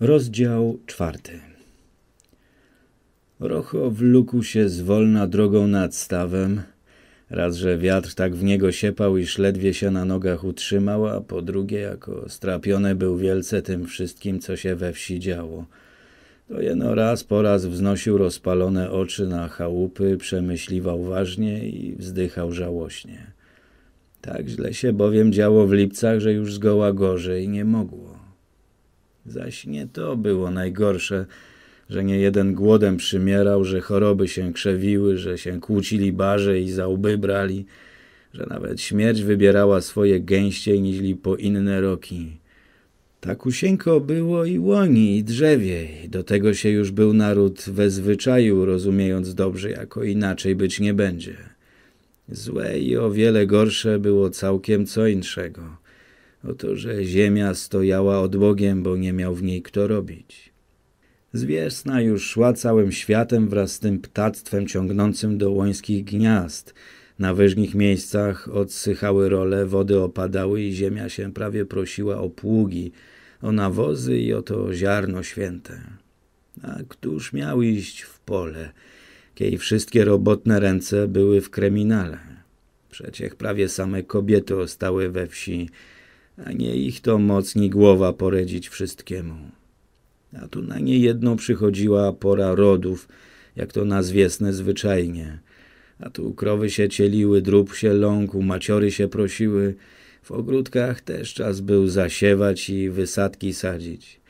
Rozdział czwarty. Rocho wlókł się zwolna drogą nad stawem. Raz, że wiatr tak w niego siepał, iż ledwie się na nogach utrzymał, a po drugie, jako strapiony był wielce tym wszystkim, co się we wsi działo. To jeno raz po raz wznosił rozpalone oczy na chałupy, przemyśliwał ważnie i wzdychał żałośnie. Tak źle się bowiem działo w lipcach, że już zgoła gorzej nie mogło. Zaś nie to było najgorsze, że nie jeden głodem przymierał, że choroby się krzewiły, że się kłócili barze i za łby brali, że nawet śmierć wybierała swoje gęściej niźli po inne roki. Tak usienko było i łoni, i drzewie, i do tego się już był naród we zwyczaju, rozumiejąc dobrze, jako inaczej być nie będzie. Złe i o wiele gorsze było całkiem co inszego. Oto, że ziemia stojała od Bogiem, bo nie miał w niej kto robić. Zwiesna już szła całym światem wraz z tym ptactwem ciągnącym do łońskich gniazd. Na wyżnich miejscach odsychały role, wody opadały i ziemia się prawie prosiła o pługi, o nawozy i o to ziarno święte. A któż miał iść w pole, kiedy wszystkie robotne ręce były w kreminale? Przecież prawie same kobiety ostały we wsi, a nie ich to mocni głowa poredzić wszystkiemu. A tu na niejedną przychodziła pora rodów, jak to nazwiesne zwyczajnie. A tu krowy się cieliły, drób się ląkł, maciory się prosiły. W ogródkach też czas był zasiewać i wysadki sadzić.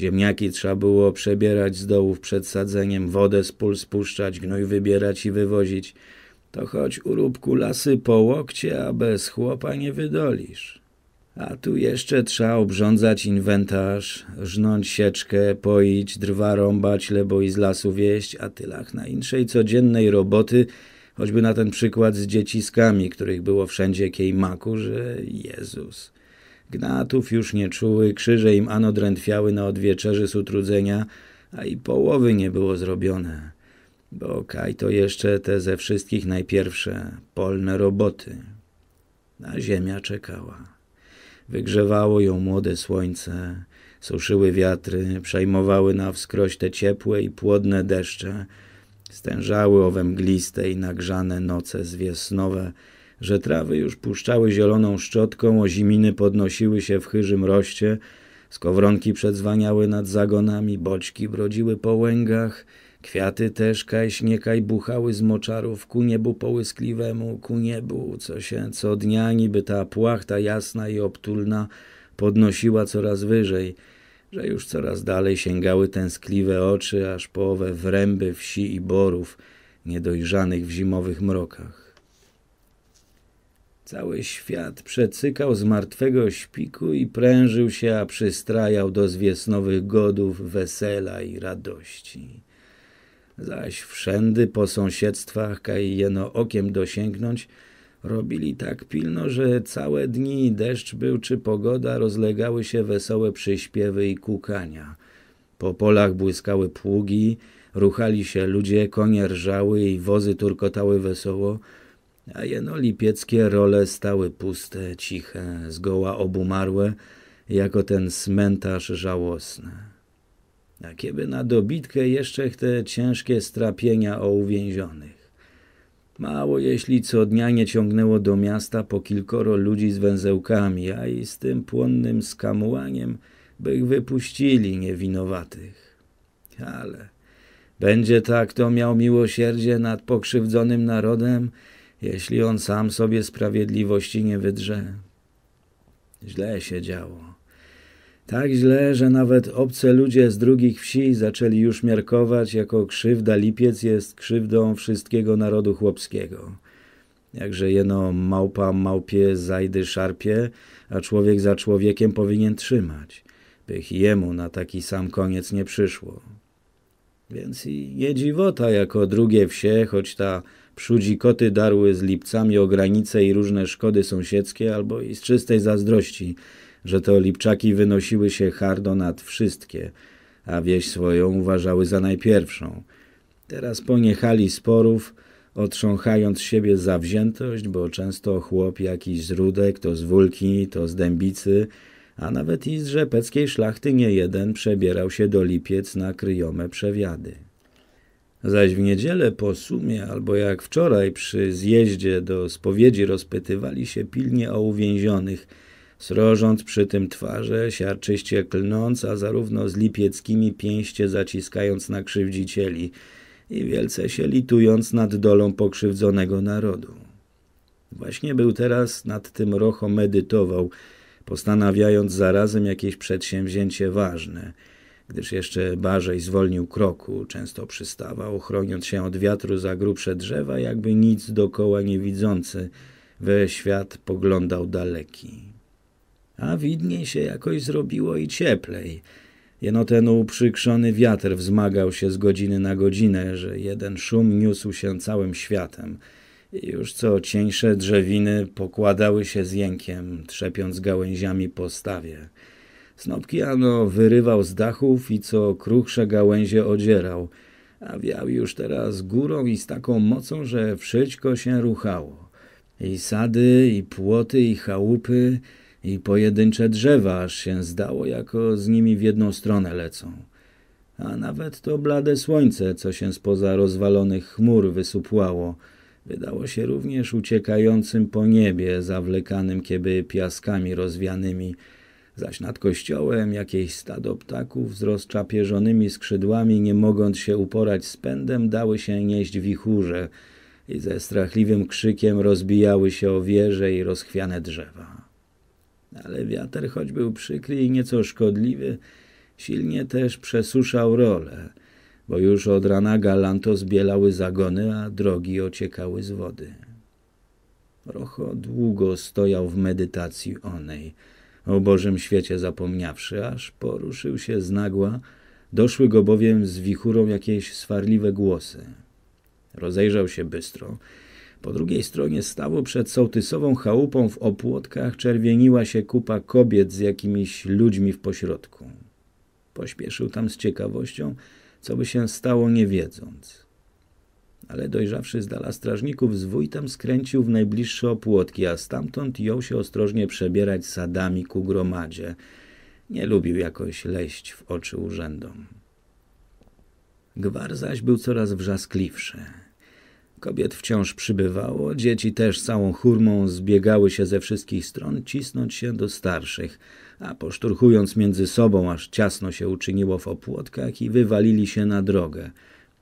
Ziemniaki trzeba było przebierać z dołów przed sadzeniem, wodę z pól spuszczać, gnój wybierać i wywozić. To choć róbku lasy po łokcie, a bez chłopa nie wydolisz. A tu jeszcze trzeba obrządzać inwentarz, żnąć sieczkę, poić, drwa rąbać, lebo i z lasu wieść, a tylach na inszej codziennej roboty, choćby na ten przykład z dzieciskami, których było wszędzie kiejmaku, że Jezus. Gnatów już nie czuły, krzyże im ano drętwiały na odwieczerzy z utrudzenia, a i połowy nie było zrobione. Bo kaj to jeszcze te ze wszystkich najpierwsze polne roboty. A ziemia czekała. Wygrzewało ją młode słońce, suszyły wiatry, przejmowały na wskroś te ciepłe i płodne deszcze, stężały owe mgliste i nagrzane noce zwiesnowe, że trawy już puszczały zieloną szczotką, oziminy podnosiły się w chyżym roście, skowronki przedzwaniały nad zagonami, boczki brodziły po łęgach – Kwiaty też kaśniekaj buchały z moczarów ku niebu połyskliwemu, ku niebu, co się co dnia niby ta płachta jasna i obtulna podnosiła coraz wyżej, że już coraz dalej sięgały tęskliwe oczy, aż po owe wręby wsi i borów, niedojrzanych w zimowych mrokach. Cały świat przecykał z martwego śpiku i prężył się, a przystrajał do zwiesnowych godów wesela i radości zaś wszędy po sąsiedztwach kaj jeno okiem dosięgnąć, robili tak pilno, że całe dni deszcz był czy pogoda rozlegały się wesołe przyśpiewy i kukania. Po polach błyskały pługi, ruchali się ludzie, konie rżały i wozy turkotały wesoło, a jeno lipieckie role stały puste, ciche, zgoła obumarłe, jako ten cmentarz żałosny a kiedy na dobitkę jeszcze te ciężkie strapienia o uwięzionych. Mało jeśli co dnia nie ciągnęło do miasta po kilkoro ludzi z węzełkami, a i z tym płonnym skamułaniem bych wypuścili niewinowatych. Ale będzie tak, to miał miłosierdzie nad pokrzywdzonym narodem, jeśli on sam sobie sprawiedliwości nie wydrze. Źle się działo. Tak źle, że nawet obce ludzie z drugich wsi zaczęli już miarkować, jako krzywda lipiec jest krzywdą wszystkiego narodu chłopskiego. Jakże jeno małpa małpie zajdy szarpie, a człowiek za człowiekiem powinien trzymać, bych jemu na taki sam koniec nie przyszło. Więc i nie dziwota jako drugie wsie, choć ta przudzi koty darły z lipcami o granice i różne szkody sąsiedzkie albo i z czystej zazdrości – że to Lipczaki wynosiły się hardo nad wszystkie, a wieś swoją uważały za najpierwszą. Teraz poniechali sporów, otrząchając siebie zawziętość, bo często chłop jakiś z Rudek, to z Wólki, to z Dębicy, a nawet i z rzepeckiej szlachty nie jeden przebierał się do Lipiec na kryjome przewiady. Zaś w niedzielę po sumie, albo jak wczoraj przy zjeździe do spowiedzi rozpytywali się pilnie o uwięzionych – srożąc przy tym twarze, siarczyście klnąc, a zarówno z lipieckimi pięście zaciskając na krzywdzicieli i wielce się litując nad dolą pokrzywdzonego narodu. Właśnie był teraz nad tym rocho medytował, postanawiając zarazem jakieś przedsięwzięcie ważne, gdyż jeszcze barzej zwolnił kroku, często przystawał, chroniąc się od wiatru za grubsze drzewa, jakby nic dokoła nie widzący, we świat poglądał daleki a widniej się jakoś zrobiło i cieplej. Jeno ten uprzykrzony wiatr wzmagał się z godziny na godzinę, że jeden szum niósł się całym światem. I już co cieńsze drzewiny pokładały się z jękiem, trzepiąc gałęziami po stawie. Snopki ano wyrywał z dachów i co kruchsze gałęzie odzierał, a wiał już teraz górą i z taką mocą, że wszystko się ruchało. I sady, i płoty, i chałupy, i pojedyncze drzewa, aż się zdało, jako z nimi w jedną stronę lecą. A nawet to blade słońce, co się spoza rozwalonych chmur wysupłało, wydało się również uciekającym po niebie, zawlekanym kiedy piaskami rozwianymi, zaś nad kościołem jakieś stado ptaków z rozczapieżonymi skrzydłami, nie mogąc się uporać z pędem, dały się nieść wichurze i ze strachliwym krzykiem rozbijały się o wieże i rozchwiane drzewa ale wiatr, choć był przykry i nieco szkodliwy, silnie też przesuszał rolę, bo już od rana galanto zbielały zagony, a drogi ociekały z wody. Rocho długo stojał w medytacji onej, o Bożym świecie zapomniawszy, aż poruszył się z nagła, doszły go bowiem z wichurą jakieś swarliwe głosy. Rozejrzał się bystro po drugiej stronie stawu przed sołtysową chałupą w opłotkach czerwieniła się kupa kobiet z jakimiś ludźmi w pośrodku. Pośpieszył tam z ciekawością, co by się stało nie wiedząc. Ale dojrzawszy z dala strażników, zwój tam skręcił w najbliższe opłotki, a stamtąd jął się ostrożnie przebierać sadami ku gromadzie. Nie lubił jakoś leść w oczy urzędom. Gwar zaś był coraz wrzaskliwszy. Kobiet wciąż przybywało, dzieci też całą hurmą zbiegały się ze wszystkich stron cisnąć się do starszych, a poszturchując między sobą, aż ciasno się uczyniło w opłotkach i wywalili się na drogę,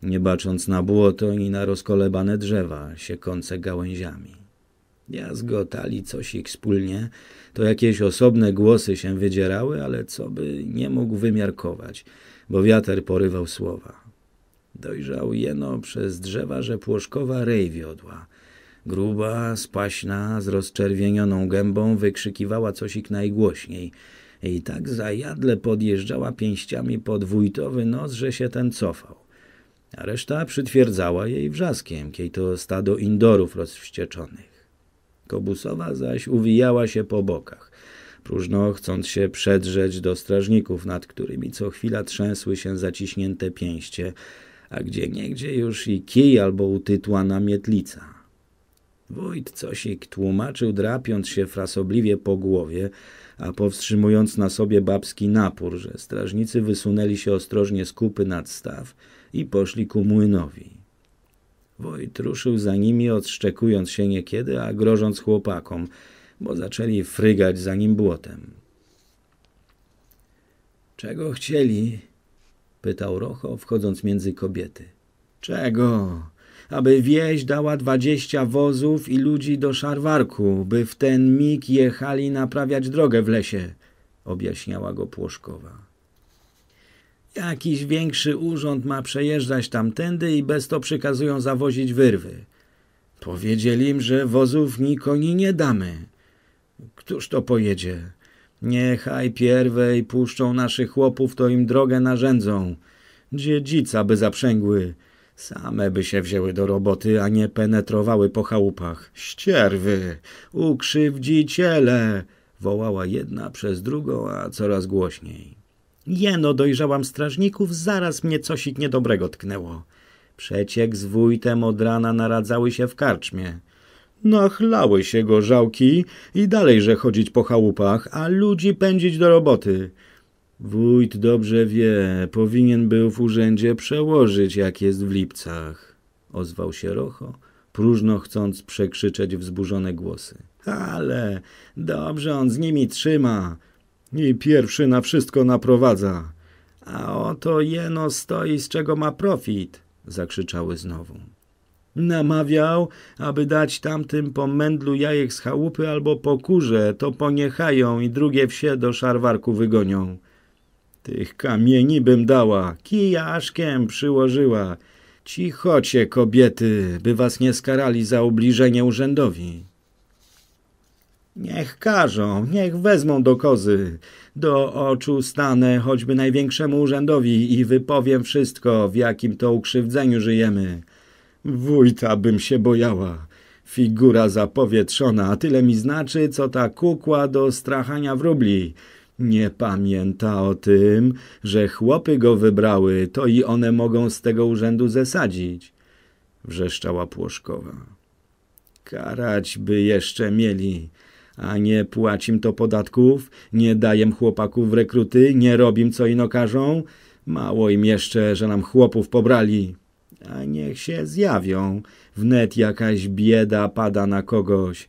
nie bacząc na błoto i na rozkolebane drzewa siekące gałęziami. Jazgotali coś ich wspólnie, to jakieś osobne głosy się wydzierały, ale co by nie mógł wymiarkować, bo wiatr porywał słowa. Dojrzał jeno przez drzewa, że płoszkowa rej wiodła. Gruba, spaśna, z rozczerwienioną gębą wykrzykiwała cosik najgłośniej. I tak zajadle podjeżdżała pięściami pod wójtowy nos, że się ten cofał. A reszta przytwierdzała jej wrzaskiem, kiej to stado indorów rozwścieczonych. Kobusowa zaś uwijała się po bokach, próżno chcąc się przedrzeć do strażników, nad którymi co chwila trzęsły się zaciśnięte pięście, a gdzie niegdzie już i kij albo utytłana mietlica. Wójt cosik tłumaczył, drapiąc się frasobliwie po głowie, a powstrzymując na sobie babski napór, że strażnicy wysunęli się ostrożnie z kupy nad staw i poszli ku młynowi. Wójt ruszył za nimi, odszczekując się niekiedy, a grożąc chłopakom, bo zaczęli frygać za nim błotem. Czego chcieli? Pytał Rocho, wchodząc między kobiety. Czego? Aby wieś dała dwadzieścia wozów i ludzi do szarwarku, by w ten mig jechali naprawiać drogę w lesie, objaśniała go Płoszkowa. Jakiś większy urząd ma przejeżdżać tamtędy i bez to przykazują zawozić wyrwy. Powiedzieli im, że wozów nikoni nie damy. Któż to pojedzie? Niechaj pierwej puszczą naszych chłopów, to im drogę narzędzą. Dziedzica by zaprzęgły. Same by się wzięły do roboty, a nie penetrowały po chałupach. Ścierwy! Ukrzywdziciele! Wołała jedna przez drugą, a coraz głośniej. Jeno dojrzałam strażników, zaraz mnie cosik niedobrego tknęło. Przeciek z wójtem od rana naradzały się w karczmie. Nachlały się gorzałki i dalejże chodzić po chałupach, a ludzi pędzić do roboty. Wójt dobrze wie, powinien był w urzędzie przełożyć, jak jest w lipcach. Ozwał się Rocho, próżno chcąc przekrzyczeć wzburzone głosy. Ale dobrze on z nimi trzyma i pierwszy na wszystko naprowadza. A oto jeno stoi, z czego ma profit, zakrzyczały znowu namawiał, aby dać tamtym po mędlu jajek z chałupy albo po kurze, to poniechają i drugie wsie do szarwarku wygonią. Tych kamieni bym dała, kijaszkiem przyłożyła. Cichocie, kobiety, by was nie skarali za ubliżenie urzędowi. Niech każą, niech wezmą do kozy. Do oczu stanę choćby największemu urzędowi i wypowiem wszystko, w jakim to ukrzywdzeniu żyjemy. Wójta bym się bojała. Figura zapowietrzona, a tyle mi znaczy, co ta kukła do strachania wróbli. Nie pamięta o tym, że chłopy go wybrały, to i one mogą z tego urzędu zesadzić. Wrzeszczała Płoszkowa. Karać by jeszcze mieli. A nie płacim to podatków, nie dajem chłopaków rekruty, nie robim co ino każą. Mało im jeszcze, że nam chłopów pobrali a niech się zjawią. Wnet jakaś bieda pada na kogoś.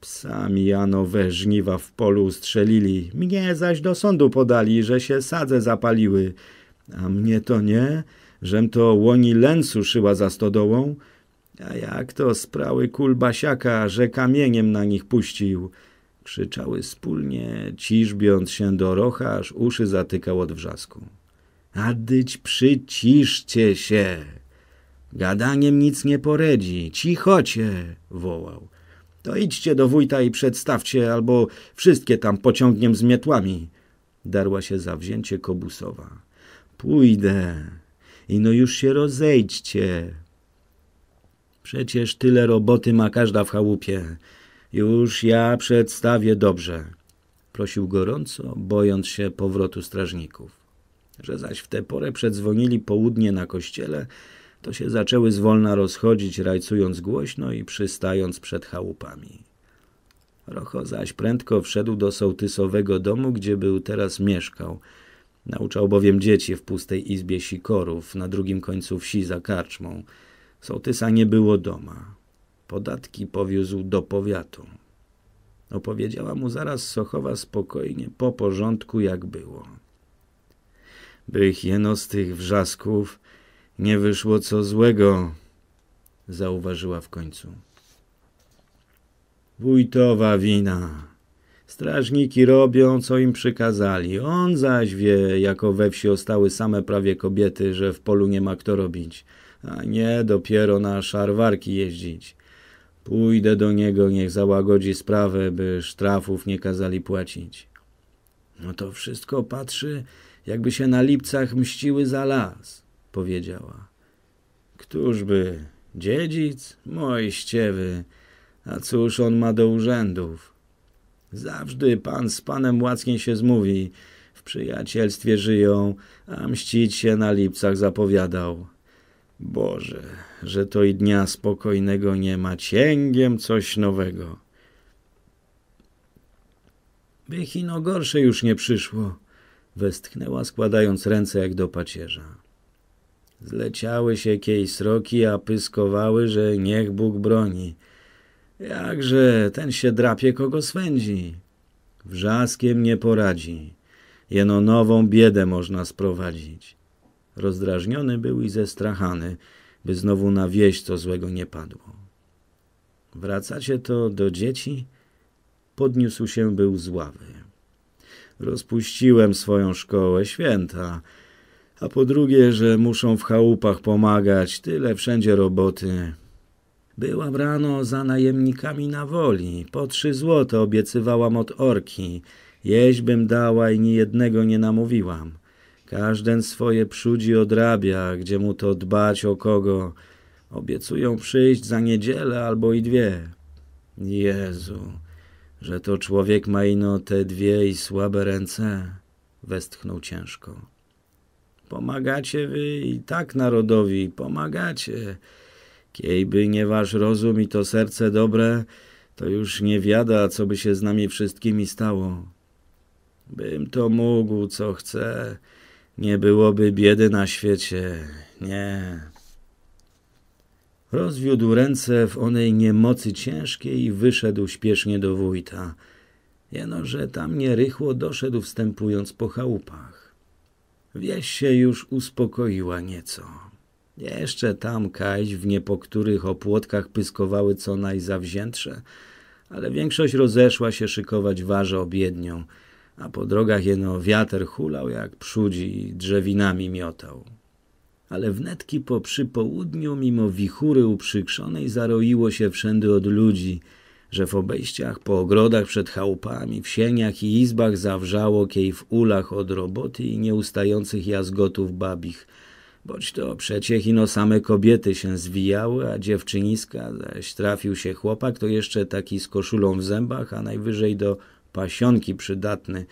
Psami jano we żniwa w polu strzelili, mnie zaś do sądu podali, że się sadze zapaliły. A mnie to nie, żem to łoni lęcu szyła za stodołą, a jak to sprały basiaka, że kamieniem na nich puścił. Krzyczały wspólnie, ciżbiąc się do rocha, aż uszy zatykał od wrzasku. Adyć przyciszcie się! Gadaniem nic nie poredzi, cichocie, wołał. To idźcie do wójta i przedstawcie, albo wszystkie tam pociągniem z mietłami. Darła się zawzięcie Kobusowa. Pójdę. I no już się rozejdźcie. Przecież tyle roboty ma każda w chałupie. Już ja przedstawię dobrze. Prosił gorąco, bojąc się powrotu strażników. Że zaś w tę porę przedzwonili południe na kościele, to się zaczęły zwolna rozchodzić, rajcując głośno i przystając przed chałupami. Rocho zaś prędko wszedł do sołtysowego domu, gdzie był teraz mieszkał. Nauczał bowiem dzieci w pustej izbie sikorów, na drugim końcu wsi za karczmą. Sołtysa nie było doma. Podatki powiózł do powiatu. Opowiedziała mu zaraz Sochowa spokojnie, po porządku jak było. Bych jeno z tych wrzasków nie wyszło co złego, zauważyła w końcu. Wójtowa wina. Strażniki robią, co im przykazali. On zaś wie, jako we wsi ostały same prawie kobiety, że w polu nie ma kto robić, a nie dopiero na szarwarki jeździć. Pójdę do niego, niech załagodzi sprawę, by sztrafów nie kazali płacić. No to wszystko patrzy, jakby się na lipcach mściły za las odpowiedziała. Któżby? Dziedzic? mój ściewy. A cóż on ma do urzędów? Zawsze pan z panem łackiem się zmówi. W przyjacielstwie żyją, a mścić się na lipcach zapowiadał. Boże, że to i dnia spokojnego nie ma, cięgiem coś nowego. By hino gorsze już nie przyszło, westchnęła składając ręce jak do pacierza. Zleciały się kiej sroki, a pyskowały, że niech Bóg broni. Jakże ten się drapie, kogo swędzi. Wrzaskiem nie poradzi. Jeno nową biedę można sprowadzić. Rozdrażniony był i zestrachany, by znowu na wieś co złego nie padło. Wracacie to do dzieci? Podniósł się był z ławy. Rozpuściłem swoją szkołę święta, a po drugie, że muszą w chałupach pomagać, tyle wszędzie roboty. Byłam rano za najemnikami na woli, po trzy złote obiecywałam od orki, jeść bym dała i ni jednego nie namówiłam. Każden swoje przudzi odrabia, gdzie mu to dbać o kogo. Obiecują przyjść za niedzielę albo i dwie. Jezu, że to człowiek ma ino te dwie i słabe ręce, westchnął ciężko. Pomagacie wy i tak narodowi, pomagacie. Kiejby nie wasz rozum i to serce dobre, to już nie wiada, co by się z nami wszystkimi stało. Bym to mógł, co chcę, nie byłoby biedy na świecie, nie. Rozwiódł ręce w onej niemocy ciężkiej i wyszedł śpiesznie do wójta. Jeno, że tam nie rychło doszedł, wstępując po chałupach. Wieś się już uspokoiła nieco. Jeszcze tam w niepo których opłotkach pyskowały co najzawziętsze, ale większość rozeszła się szykować warze obiednią, a po drogach jeno wiatr hulał jak przudzi i drzewinami miotał. Ale wnetki po przypołudniu, mimo wichury uprzykrzonej, zaroiło się wszędy od ludzi – że w obejściach po ogrodach przed chałupami, w sieniach i izbach zawrzało kiej w ulach od roboty i nieustających jazgotów babich. Boć to przeciech ino same kobiety się zwijały, a dziewczyniska, zaś trafił się chłopak, to jeszcze taki z koszulą w zębach, a najwyżej do pasionki przydatny,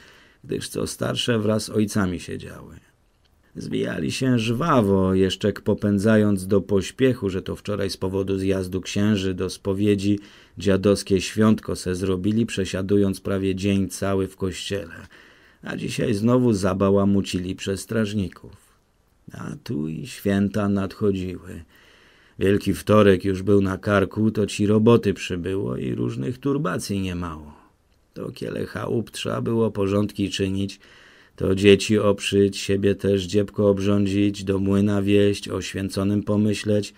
gdyż co starsze wraz z ojcami siedziały. Zwijali się żwawo, jeszcze popędzając do pośpiechu, że to wczoraj z powodu zjazdu księży do spowiedzi Dziadowskie świątko se zrobili, przesiadując prawie dzień cały w kościele. A dzisiaj znowu zabałamucili przez strażników. A tu i święta nadchodziły. Wielki wtorek już był na karku, to ci roboty przybyło i różnych turbacji nie mało. To kiele chałup trzeba było porządki czynić, to dzieci oprzyć, siebie też dziebko obrządzić, do młyna wieść, o święconym pomyśleć –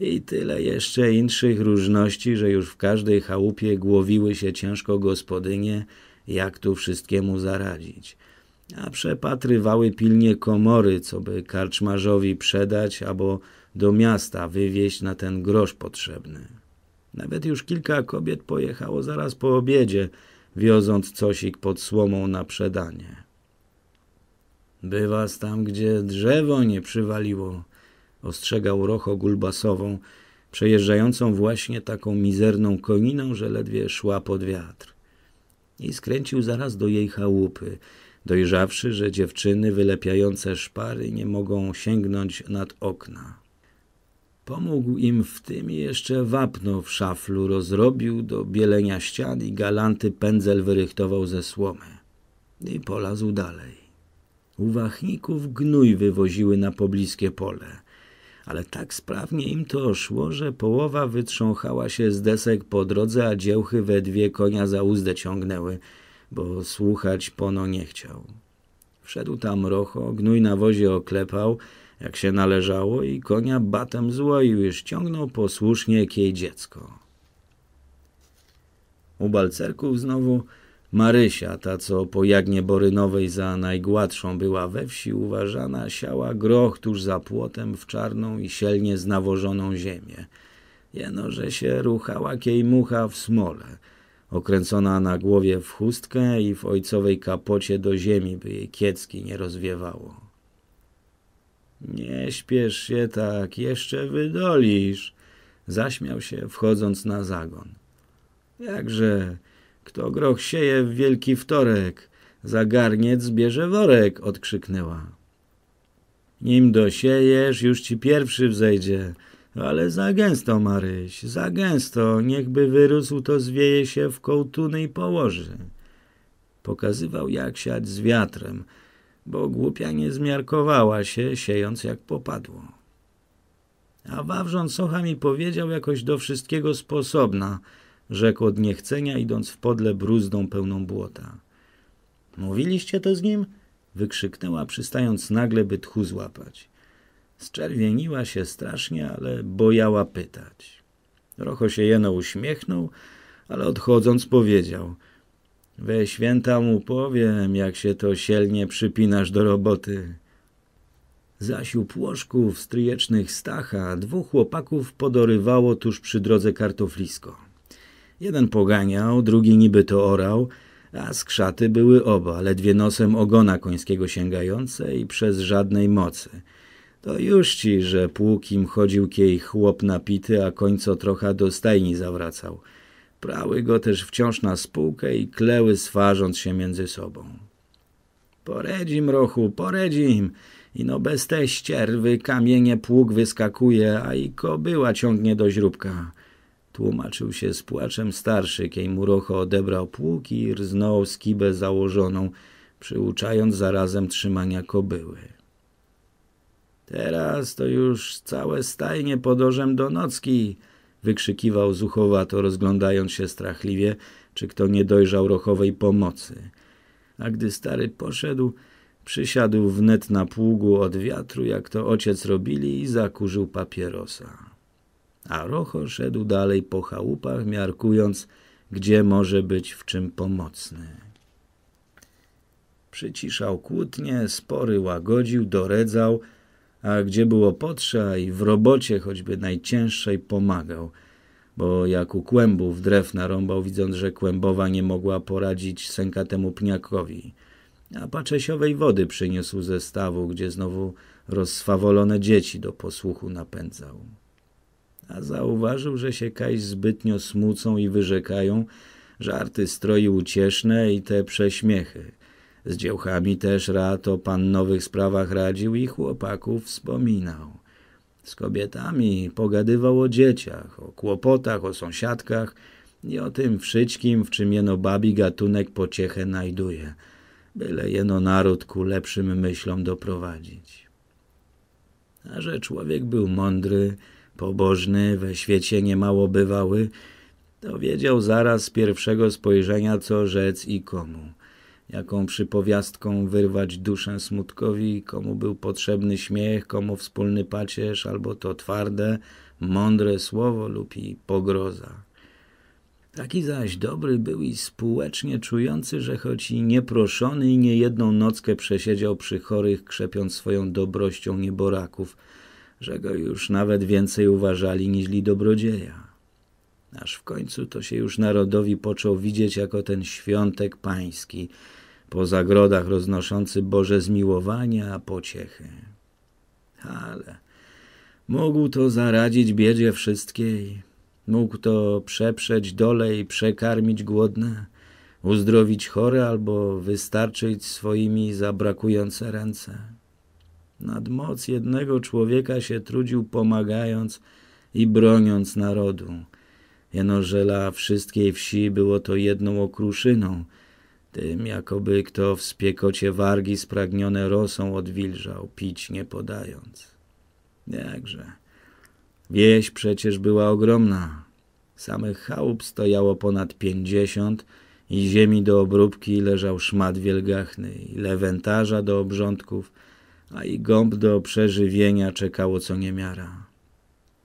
i tyle jeszcze inszych różności, że już w każdej chałupie głowiły się ciężko gospodynie, jak tu wszystkiemu zaradzić. A przepatrywały pilnie komory, co by karczmarzowi przedać albo do miasta wywieźć na ten grosz potrzebny. Nawet już kilka kobiet pojechało zaraz po obiedzie, wioząc cosik pod słomą na przedanie. By was tam, gdzie drzewo nie przywaliło, ostrzegał Rocho Gulbasową, przejeżdżającą właśnie taką mizerną koniną, że ledwie szła pod wiatr. I skręcił zaraz do jej chałupy, dojrzawszy, że dziewczyny wylepiające szpary nie mogą sięgnąć nad okna. Pomógł im w tym i jeszcze wapno w szaflu rozrobił do bielenia ścian i galanty pędzel wyrychtował ze słomy. I polazł dalej. Uwachników gnój wywoziły na pobliskie pole – ale tak sprawnie im to szło, że połowa wytrząchała się z desek po drodze, a dziełchy we dwie konia za uzdę ciągnęły, bo słuchać pono nie chciał. Wszedł tam rocho, gnój na wozie oklepał, jak się należało i konia batem złoił i ściągnął posłusznie jak jej dziecko. U balcerków znowu Marysia, ta co po Jagnie Borynowej za najgładszą była we wsi uważana, siała groch tuż za płotem w czarną i sielnie znawożoną ziemię. Jeno, że się ruchała kiej mucha w smole, okręcona na głowie w chustkę i w ojcowej kapocie do ziemi, by jej kiecki nie rozwiewało. Nie śpiesz się tak, jeszcze wydolisz, zaśmiał się, wchodząc na zagon. Jakże... Kto groch sieje w wielki wtorek, za garniec bierze worek, odkrzyknęła. Nim dosiejesz, już ci pierwszy wzejdzie, ale za gęsto, Maryś, za gęsto, niechby wyrósł, to zwieje się w kołtuny i położy. Pokazywał, jak siać z wiatrem, bo głupia nie zmiarkowała się, siejąc jak popadło. A Wawrzon Socha mi powiedział jakoś do wszystkiego sposobna – rzekł od niechcenia, idąc w podle bruzdą pełną błota. Mówiliście to z nim? wykrzyknęła, przystając nagle, by tchu złapać. Zczerwieniła się strasznie, ale bojała pytać. Rocho się jeno uśmiechnął, ale odchodząc powiedział – We święta mu powiem, jak się to sielnie przypinasz do roboty. Zaś u płoszków stryjecznych Stacha dwóch chłopaków podorywało tuż przy drodze kartoflisko. Jeden poganiał, drugi niby to orał, a skrzaty były oba, ledwie nosem ogona końskiego sięgające i przez żadnej mocy. To już ci, że płukim chodził kiej chłop napity, a końco trocha do stajni zawracał. Prały go też wciąż na spółkę i kleły swarząc się między sobą. Poredzi mrochu, poredzi im! Ino bez te ścierwy kamienie pług wyskakuje, a i kobyła ciągnie do źróbka. Tłumaczył się z płaczem starszy, kiej murocho odebrał pług i rznął skibę założoną, przyuczając zarazem trzymania kobyły. Teraz to już całe stajnie podożem do nocki, wykrzykiwał zuchowato, rozglądając się strachliwie, czy kto nie dojrzał rochowej pomocy. A gdy stary poszedł, przysiadł wnet na pługu od wiatru, jak to ojciec robili i zakurzył papierosa a Rocho szedł dalej po chałupach, miarkując, gdzie może być w czym pomocny. Przyciszał kłótnie, spory łagodził, doredzał, a gdzie było potrza i w robocie choćby najcięższej pomagał, bo jak u kłębów drew narąbał, widząc, że kłębowa nie mogła poradzić sękatemu pniakowi, a paczesiowej wody przyniósł ze stawu, gdzie znowu rozswawolone dzieci do posłuchu napędzał a zauważył, że się Kaś zbytnio smucą i wyrzekają, żarty stroi ucieszne i te prześmiechy. Z dziełchami też rad o pannowych sprawach radził i chłopaków wspominał. Z kobietami pogadywał o dzieciach, o kłopotach, o sąsiadkach i o tym wszystkim, w czym jeno babi gatunek pociechę najduje, byle jeno naród ku lepszym myślom doprowadzić. A że człowiek był mądry, pobożny, we świecie niemało bywały, to wiedział zaraz z pierwszego spojrzenia, co rzec i komu. Jaką przypowiastką wyrwać duszę smutkowi, komu był potrzebny śmiech, komu wspólny pacierz, albo to twarde, mądre słowo lub i pogroza. Taki zaś dobry był i społecznie czujący, że choć i nieproszony i niejedną nockę przesiedział przy chorych, krzepiąc swoją dobrością nieboraków – że go już nawet więcej uważali niźli dobrodzieja. Aż w końcu to się już narodowi począł widzieć jako ten świątek pański, po zagrodach roznoszący Boże zmiłowania, a pociechy. Ale mógł to zaradzić biedzie wszystkiej, mógł to przeprzeć dole i przekarmić głodne, uzdrowić chore albo wystarczyć swoimi zabrakujące ręce nad moc jednego człowieka się trudził pomagając i broniąc narodu. dla wszystkiej wsi było to jedną okruszyną, tym jakoby kto w spiekocie wargi spragnione rosą odwilżał, pić nie podając. Jakże. Wieś przecież była ogromna. Samych chałup stojało ponad pięćdziesiąt i ziemi do obróbki leżał szmat wielgachny i lewentarza do obrządków – a i gąb do przeżywienia czekało co niemiara.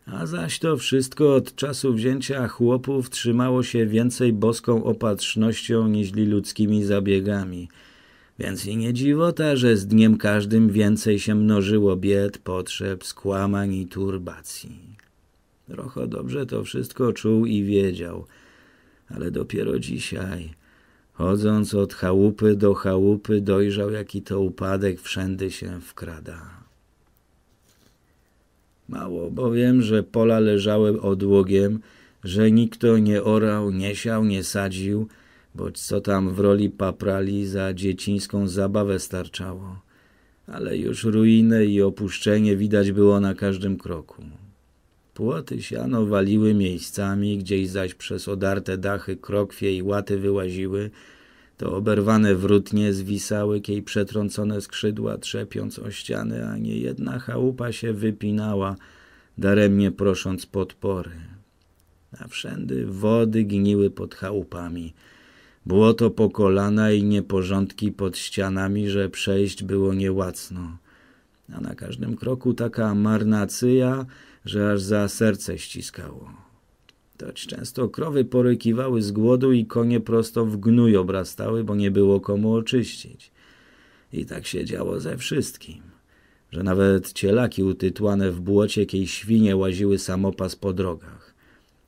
A zaś to wszystko od czasu wzięcia chłopów trzymało się więcej boską opatrznością niż ludzkimi zabiegami. Więc i nie dziwota, że z dniem każdym więcej się mnożyło bied, potrzeb, skłamań i turbacji. Rocho dobrze to wszystko czuł i wiedział, ale dopiero dzisiaj – Chodząc od chałupy do chałupy, dojrzał, jaki to upadek wszędy się wkrada. Mało bowiem, że pola leżały odłogiem, że nikt nie orał, nie siał, nie sadził, boć co tam w roli paprali za dziecińską zabawę starczało. Ale już ruinę i opuszczenie widać było na każdym kroku. Płoty siano waliły miejscami, gdzieś zaś przez odarte dachy krokwie i łaty wyłaziły, to oberwane wrótnie zwisały kiej przetrącone skrzydła, trzepiąc o ściany, a nie jedna chałupa się wypinała, daremnie prosząc podpory. A wszędy wody gniły pod chałupami. Błoto po kolana i nieporządki pod ścianami, że przejść było niełacno. A na każdym kroku taka marnacyja, że aż za serce ściskało. Doć często krowy porykiwały z głodu i konie prosto w gnój obrastały, bo nie było komu oczyścić. I tak się działo ze wszystkim, że nawet cielaki utytłane w błocie jakiej świnie łaziły samopas po drogach.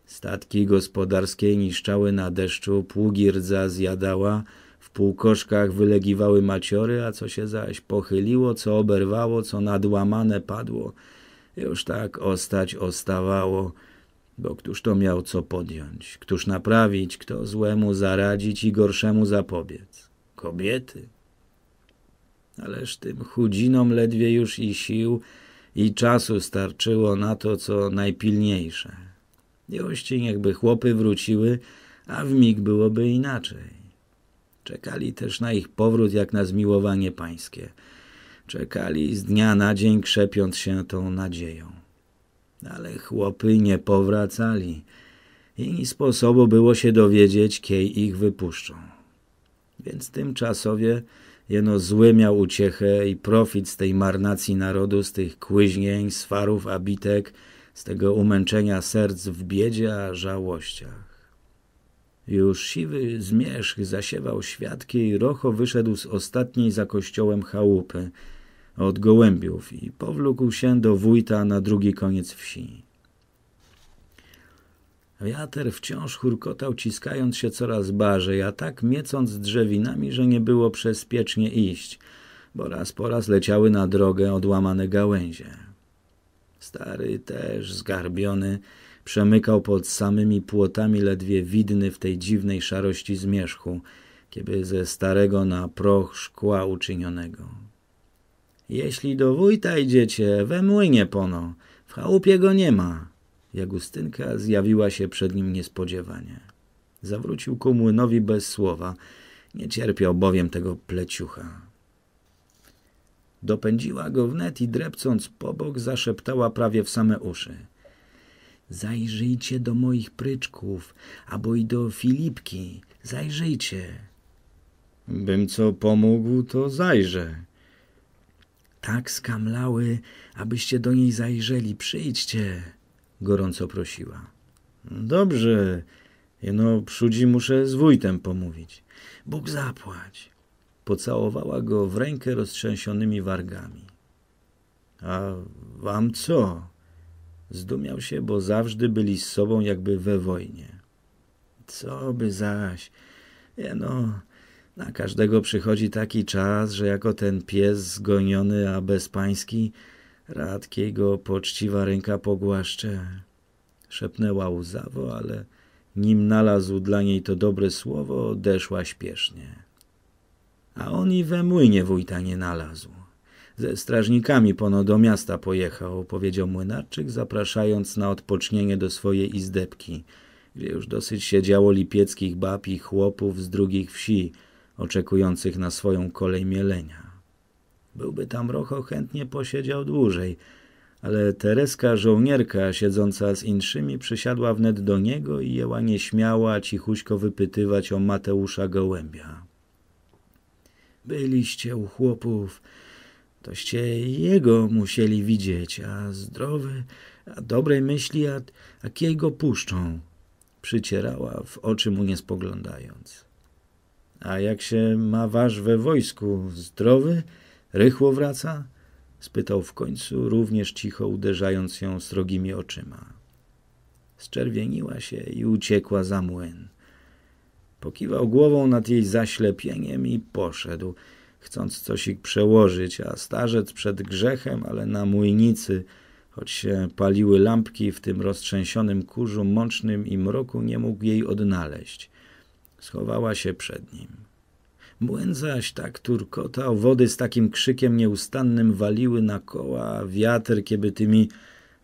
Statki gospodarskie niszczały na deszczu, pługi rdza zjadała, w półkoszkach wylegiwały maciory, a co się zaś pochyliło, co oberwało, co nadłamane padło – już tak ostać ostawało, bo któż to miał co podjąć, któż naprawić, kto złemu zaradzić i gorszemu zapobiec. Kobiety. Ależ tym chudzinom ledwie już i sił, i czasu starczyło na to, co najpilniejsze. Jości niechby chłopy wróciły, a w mig byłoby inaczej. Czekali też na ich powrót jak na zmiłowanie pańskie – Czekali z dnia na dzień, krzepiąc się tą nadzieją. Ale chłopy nie powracali i sposobu było się dowiedzieć, kiej ich wypuszczą. Więc tymczasowie jeno zły miał uciechę i profit z tej marnacji narodu, z tych kłyźnień, swarów, abitek, z tego umęczenia serc w biedzie a żałościach. Już siwy zmierzch zasiewał świadki i Rocho wyszedł z ostatniej za kościołem chałupy – od gołębiów i powlókł się do wójta na drugi koniec wsi. Wiatr wciąż hurkotał, ciskając się coraz barzej, a tak miecąc drzewinami, że nie było przez piecznie iść, bo raz po raz leciały na drogę odłamane gałęzie. Stary też, zgarbiony, przemykał pod samymi płotami, ledwie widny w tej dziwnej szarości zmierzchu, kiedy ze starego na proch szkła uczynionego. Jeśli do wójta idziecie, we młynie pono. W chałupie go nie ma. Jagustynka zjawiła się przed nim niespodziewanie. Zawrócił ku młynowi bez słowa. Nie cierpiał bowiem tego pleciucha. Dopędziła go wnet i drepcąc po bok zaszeptała prawie w same uszy. Zajrzyjcie do moich pryczków, albo i do Filipki. Zajrzyjcie. Bym co pomógł, to zajrzę tak skamlały, abyście do niej zajrzeli. Przyjdźcie, gorąco prosiła. Dobrze, jeno przudzi muszę z wójtem pomówić. Bóg zapłać. Pocałowała go w rękę roztrzęsionymi wargami. A wam co? Zdumiał się, bo zawsze byli z sobą jakby we wojnie. Co by zaś, jeno na każdego przychodzi taki czas, że jako ten pies zgoniony, a bezpański, Radkiego poczciwa ręka pogłaszcze. Szepnęła łzawo, ale nim nalazł dla niej to dobre słowo, odeszła śpiesznie. A on i we młynie wójta nie nalazł. Ze strażnikami pono do miasta pojechał, powiedział młynarczyk, zapraszając na odpocznienie do swojej izdebki, gdzie już dosyć siedziało lipieckich bab i chłopów z drugich wsi – oczekujących na swoją kolej mielenia. Byłby tam Rocho chętnie posiedział dłużej, ale Tereska, żołnierka siedząca z inszymi, przysiadła wnet do niego i jęła nieśmiała cichuśko wypytywać o Mateusza Gołębia. Byliście u chłopów, toście jego musieli widzieć, a zdrowy, a dobrej myśli, a, a kiej go puszczą, przycierała w oczy mu nie spoglądając. A jak się ma wasz we wojsku? Zdrowy? Rychło wraca? spytał w końcu, również cicho uderzając ją srogimi oczyma. Zczerwieniła się i uciekła za młyn. Pokiwał głową nad jej zaślepieniem i poszedł, chcąc coś ich przełożyć, a starzec przed grzechem, ale na młynicy, choć się paliły lampki w tym roztrzęsionym kurzu mącznym i mroku, nie mógł jej odnaleźć. Schowała się przed nim. Młyn zaś tak turkotał, wody z takim krzykiem nieustannym waliły na koła, wiatr kiedy tymi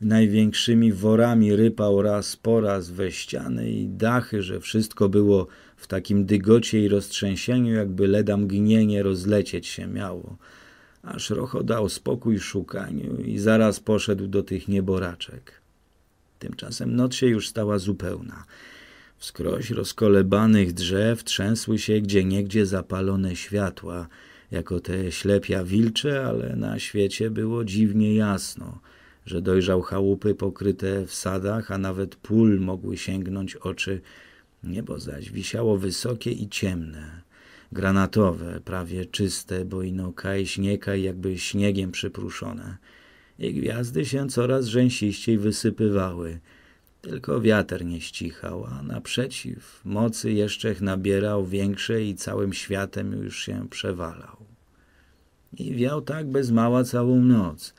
największymi worami rypał raz po raz we ściany i dachy, że wszystko było w takim dygocie i roztrzęsieniu, jakby leda mgnienie rozlecieć się miało. Aż Rocho dał spokój szukaniu i zaraz poszedł do tych nieboraczek. Tymczasem noc się już stała zupełna. Wskroś rozkolebanych drzew trzęsły się gdzieniegdzie zapalone światła, jako te ślepia wilcze, ale na świecie było dziwnie jasno, że dojrzał chałupy pokryte w sadach, a nawet pól mogły sięgnąć oczy. Niebo zaś wisiało wysokie i ciemne, granatowe, prawie czyste, bo ino kaj śniekaj jakby śniegiem przypruszone. I gwiazdy się coraz rzęsiściej wysypywały – tylko wiatr nie ścichał, a naprzeciw mocy jeszcze nabierał większej i całym światem już się przewalał. I wiał tak bez mała całą noc,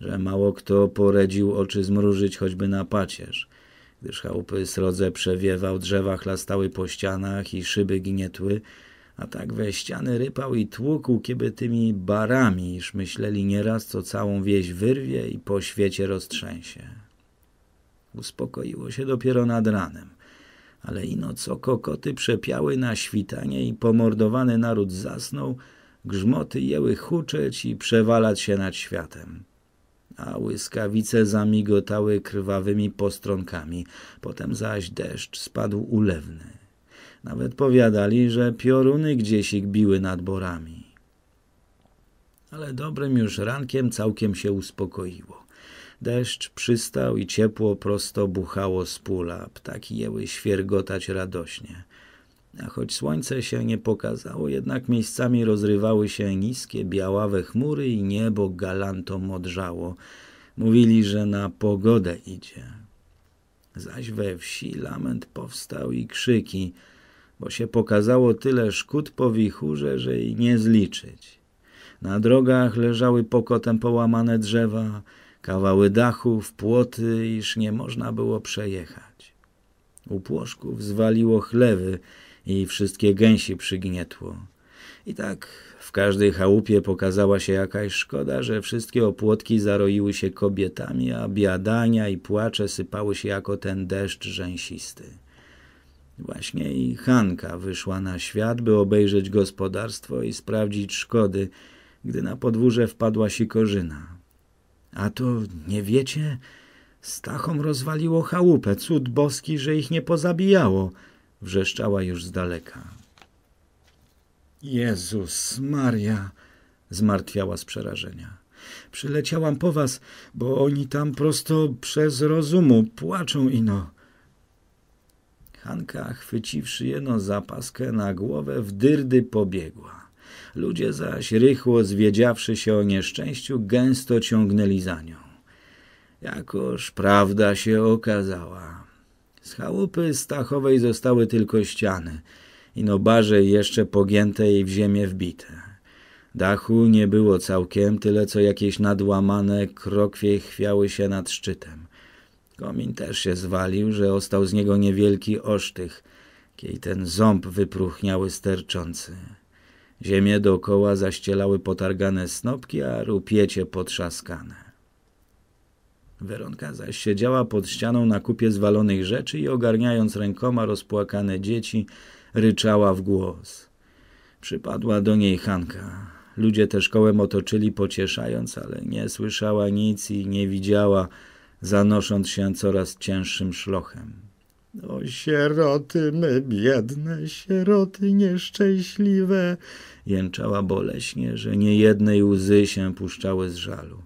że mało kto poredził oczy zmrużyć choćby na pacierz, gdyż chałupy srodze przewiewał, drzewa chlastały po ścianach i szyby gnietły, a tak we ściany rypał i tłukł kiedy tymi barami, iż myśleli nieraz, co całą wieś wyrwie i po świecie roztrzęsie. Uspokoiło się dopiero nad ranem. Ale ino co kokoty przepiały na świtanie i pomordowany naród zasnął, grzmoty jęły huczeć i przewalać się nad światem. A łyskawice zamigotały krwawymi postronkami, potem zaś deszcz spadł ulewny. Nawet powiadali, że pioruny gdzieś ich biły nad borami. Ale dobrym już rankiem całkiem się uspokoiło. Deszcz przystał i ciepło prosto buchało z pula. Ptaki jęły świergotać radośnie. A choć słońce się nie pokazało, jednak miejscami rozrywały się niskie, białawe chmury i niebo galantom odrzało. Mówili, że na pogodę idzie. Zaś we wsi lament powstał i krzyki, bo się pokazało tyle szkód po wichurze, że i nie zliczyć. Na drogach leżały pokotem połamane drzewa, kawały dachów, płoty, iż nie można było przejechać. U płoszków zwaliło chlewy i wszystkie gęsi przygnietło. I tak w każdej chałupie pokazała się jakaś szkoda, że wszystkie opłotki zaroiły się kobietami, a biadania i płacze sypały się jako ten deszcz rzęsisty. Właśnie i Hanka wyszła na świat, by obejrzeć gospodarstwo i sprawdzić szkody, gdy na podwórze wpadła sikorzyna. A to, nie wiecie, Stachom rozwaliło chałupę, cud boski, że ich nie pozabijało, wrzeszczała już z daleka. Jezus Maria, zmartwiała z przerażenia. Przyleciałam po was, bo oni tam prosto przez rozumu płaczą ino. Hanka, chwyciwszy jeno zapaskę na głowę, w dyrdy pobiegła. Ludzie zaś, rychło zwiedziawszy się o nieszczęściu, gęsto ciągnęli za nią. Jakoż prawda się okazała. Z chałupy Stachowej zostały tylko ściany, ino barze jeszcze pogięte i w ziemię wbite. Dachu nie było całkiem, tyle co jakieś nadłamane krokwie chwiały się nad szczytem. Komin też się zwalił, że ostał z niego niewielki osztych, kiedy ten ząb wypruchniały sterczący. Ziemię dookoła zaścielały potargane snopki, a rupiecie potrzaskane. Weronka zaś siedziała pod ścianą na kupie zwalonych rzeczy i ogarniając rękoma rozpłakane dzieci, ryczała w głos. Przypadła do niej Hanka. Ludzie też kołem otoczyli, pocieszając, ale nie słyszała nic i nie widziała, zanosząc się coraz cięższym szlochem. O sieroty my, biedne sieroty nieszczęśliwe, jęczała boleśnie, że nie jednej łzy się puszczały z żalu.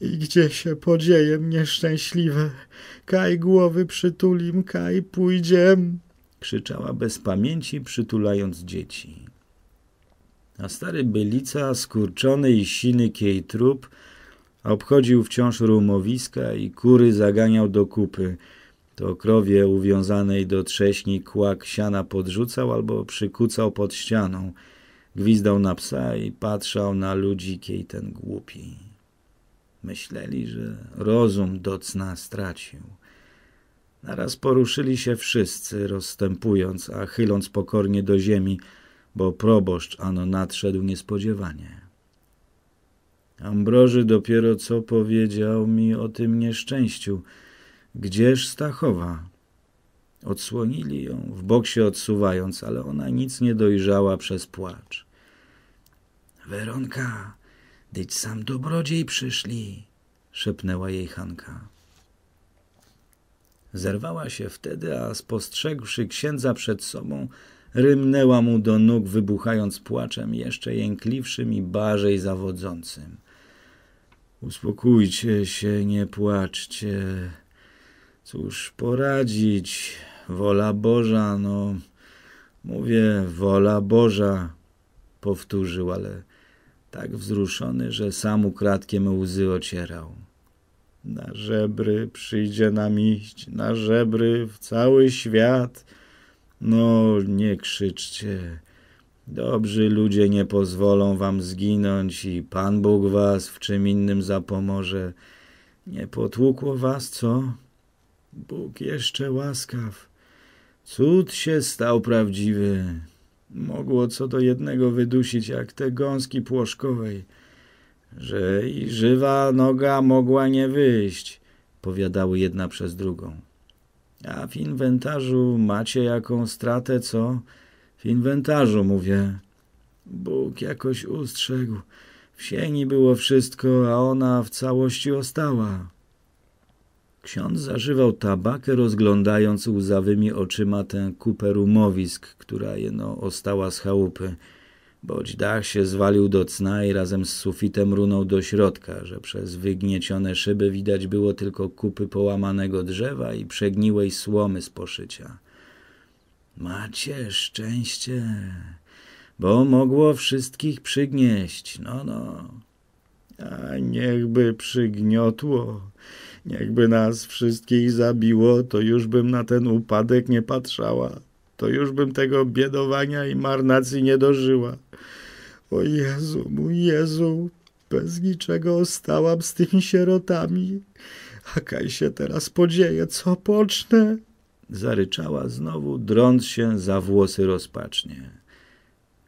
I gdzie się podzieje nieszczęśliwe? Kaj głowy przytulim, kaj pójdziem! Krzyczała bez pamięci, przytulając dzieci. A stary bylica, skurczony i siny kiej trup, obchodził wciąż rumowiska i kury zaganiał do kupy. To krowie uwiązanej do trześni kłak siana podrzucał albo przykucał pod ścianą – Gwizdał na psa i patrzał na ludzi kiej ten głupi. Myśleli, że rozum do cna stracił. Naraz poruszyli się wszyscy, rozstępując, a chyląc pokornie do ziemi, bo proboszcz ano nadszedł niespodziewanie. Ambroży dopiero co powiedział mi o tym nieszczęściu. Gdzież Stachowa? Odsłonili ją, w bok się odsuwając, ale ona nic nie dojrzała przez płacz. Weronka, dyć sam dobrodziej przyszli, szepnęła jej Hanka. Zerwała się wtedy, a spostrzegłszy księdza przed sobą, rymnęła mu do nóg, wybuchając płaczem jeszcze jękliwszym i barzej zawodzącym. Uspokójcie się, nie płaczcie. Cóż poradzić, wola Boża, no. Mówię, wola Boża, powtórzył, ale tak wzruszony, że sam ukradkiem łzy ocierał. Na żebry przyjdzie nam iść, na żebry w cały świat. No, nie krzyczcie. Dobrzy ludzie nie pozwolą wam zginąć i Pan Bóg was w czym innym zapomoże. Nie potłukło was, co? Bóg jeszcze łaskaw. Cud się stał prawdziwy. Mogło co do jednego wydusić, jak te gąski płoszkowej, że i żywa noga mogła nie wyjść, powiadały jedna przez drugą. A w inwentarzu macie jaką stratę, co? W inwentarzu, mówię. Bóg jakoś ustrzegł. W sieni było wszystko, a ona w całości ostała. Ksiądz zażywał tabakę, rozglądając łzawymi oczyma tę kupę rumowisk, która jeno ostała z chałupy. Boć dach się zwalił do cna i razem z sufitem runął do środka, że przez wygniecione szyby widać było tylko kupy połamanego drzewa i przegniłej słomy z poszycia. Macie szczęście, bo mogło wszystkich przygnieść, no no. A niechby przygniotło. Jakby nas wszystkich zabiło, to już bym na ten upadek nie patrzała. To już bym tego biedowania i marnacji nie dożyła. O Jezu, mój Jezu, bez niczego ostałam z tymi sierotami. kaj się teraz podzieje, co pocznę? Zaryczała znowu, drąc się za włosy rozpacznie.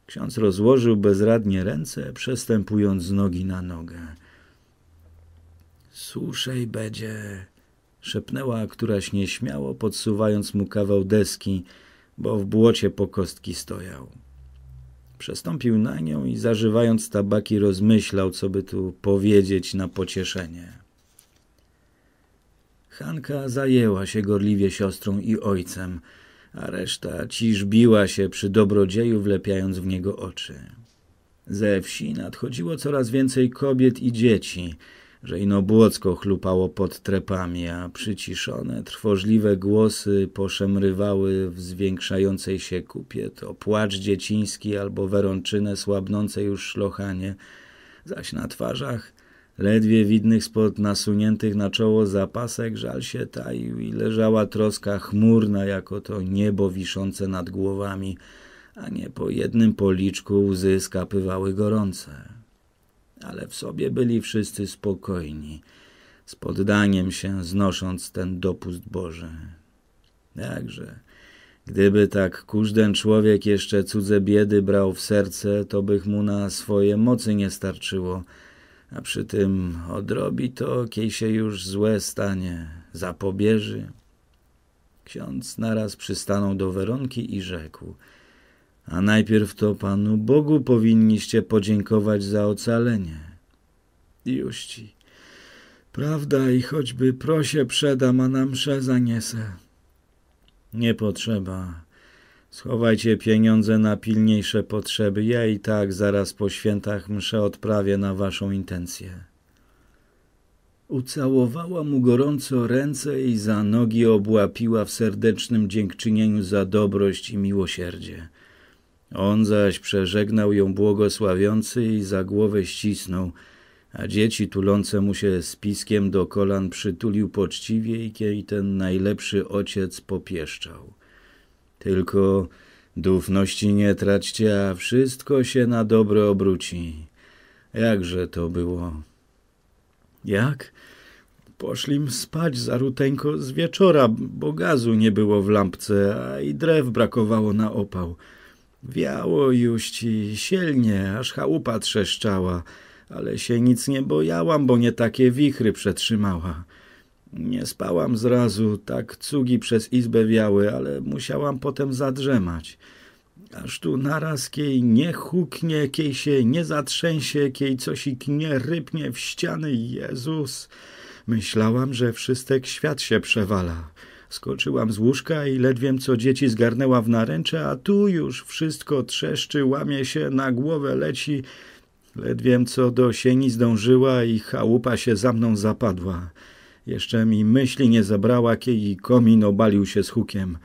Ksiądz rozłożył bezradnie ręce, przestępując z nogi na nogę. Suszej będzie, szepnęła któraś nieśmiało, podsuwając mu kawał deski, bo w błocie po kostki stojał. Przestąpił na nią i zażywając tabaki rozmyślał, co by tu powiedzieć na pocieszenie. Hanka zajęła się gorliwie siostrą i ojcem, a reszta ciżbiła się przy dobrodzieju, wlepiając w niego oczy. Ze wsi nadchodziło coraz więcej kobiet i dzieci – że ino błocko chlupało pod trepami, a przyciszone, trwożliwe głosy poszemrywały w zwiększającej się kupie. To płacz dzieciński albo werączynę słabnące już szlochanie, zaś na twarzach ledwie widnych spod nasuniętych na czoło zapasek żal się taił i leżała troska chmurna jako to niebo wiszące nad głowami, a nie po jednym policzku łzy skapywały gorące ale w sobie byli wszyscy spokojni, z poddaniem się znosząc ten dopust Boży. Jakże, gdyby tak każden człowiek jeszcze cudze biedy brał w serce, to bych mu na swoje mocy nie starczyło, a przy tym odrobi to, kiej się już złe stanie, zapobieży. Ksiądz naraz przystanął do Weronki i rzekł – a najpierw to Panu Bogu powinniście podziękować za ocalenie. Juści, prawda i choćby prosie przedam, a na mszę zaniesę. Nie potrzeba. Schowajcie pieniądze na pilniejsze potrzeby. Ja i tak zaraz po świętach mszę odprawię na waszą intencję. Ucałowała mu gorąco ręce i za nogi obłapiła w serdecznym dziękczynieniu za dobrość i miłosierdzie – on zaś przeżegnał ją błogosławiący i za głowę ścisnął, a dzieci tulące mu się spiskiem do kolan przytulił poczciwie i kiedy ten najlepszy ojciec popieszczał. Tylko dufności nie traćcie, a wszystko się na dobre obróci. Jakże to było? Jak? Poszlim spać zaruteńko z wieczora, bo gazu nie było w lampce, a i drew brakowało na opał – Wiało już ci silnie, aż chałupa trzeszczała, ale się nic nie bojałam, bo nie takie wichry przetrzymała. Nie spałam zrazu, tak cugi przez izbę wiały, ale musiałam potem zadrzemać. Aż tu naraz kiej nie huknie, kiej się nie zatrzęsie, kiej cosik nie rybnie w ściany, Jezus. Myślałam, że wszystek świat się przewala. Skoczyłam z łóżka i ledwiem co dzieci zgarnęła w naręcze, a tu już wszystko trzeszczy, łamie się, na głowę leci. Ledwiem co do sieni zdążyła i chałupa się za mną zapadła. Jeszcze mi myśli nie zabrała, kiedy komin obalił się z hukiem.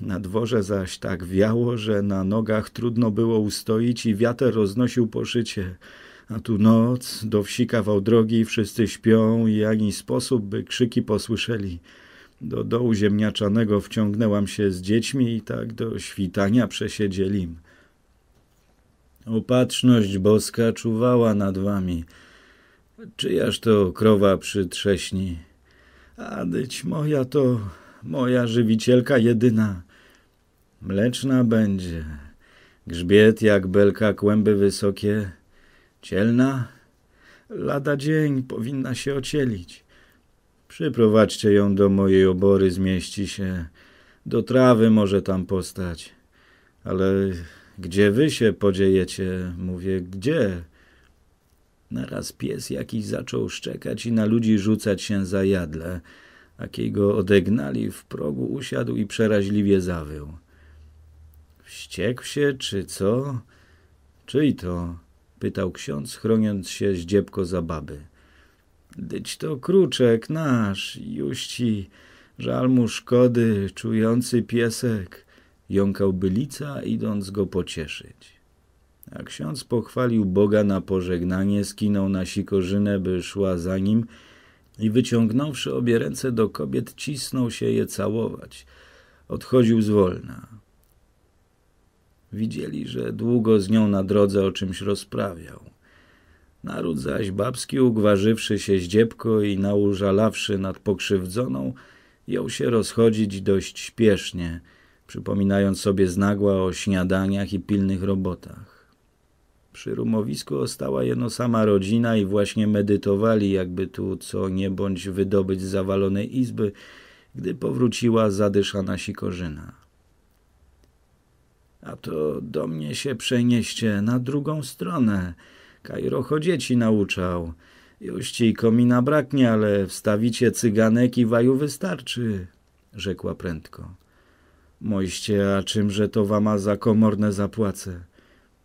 Na dworze zaś tak wiało, że na nogach trudno było ustoić i wiatr roznosił poszycie. A tu noc, do wsi kawał drogi, wszyscy śpią i ani sposób, by krzyki posłyszeli. Do dołu ziemniaczanego wciągnęłam się z dziećmi i tak do świtania przesiedzielim. Opatrzność boska czuwała nad wami. Czyjaż to krowa przytrześni? Adyć moja to moja żywicielka jedyna. Mleczna będzie. Grzbiet jak belka kłęby wysokie. Cielna? Lada dzień powinna się ocielić. Przyprowadźcie ją do mojej obory, zmieści się. Do trawy może tam postać. Ale gdzie wy się podziejecie? Mówię, gdzie? Naraz pies jakiś zaczął szczekać i na ludzi rzucać się za jadle. kiedy go odegnali, w progu usiadł i przeraźliwie zawył. Wściekł się, czy co? Czyj to? Pytał ksiądz, chroniąc się zdziebko za baby. Dyć to kruczek nasz, juści, żal mu szkody, czujący piesek, jąkał bylica, idąc go pocieszyć. A ksiądz pochwalił Boga na pożegnanie, skinął na sikorzynę, by szła za nim i wyciągnąwszy obie ręce do kobiet, cisnął się je całować. Odchodził zwolna. Widzieli, że długo z nią na drodze o czymś rozprawiał. Naród zaś babski, ugwarzywszy się zdziebko i naużalawszy nad pokrzywdzoną, jął się rozchodzić dość śpiesznie, przypominając sobie znagła o śniadaniach i pilnych robotach. Przy rumowisku ostała jeno sama rodzina i właśnie medytowali, jakby tu co nie bądź wydobyć z zawalonej izby, gdy powróciła zadyszana sikorzyna. A to do mnie się przenieście na drugą stronę – Kajrocho dzieci nauczał. Już ci komina braknie, ale wstawicie cyganek i waju wystarczy, rzekła prędko. Mojście, a czymże to wama za komorne zapłacę?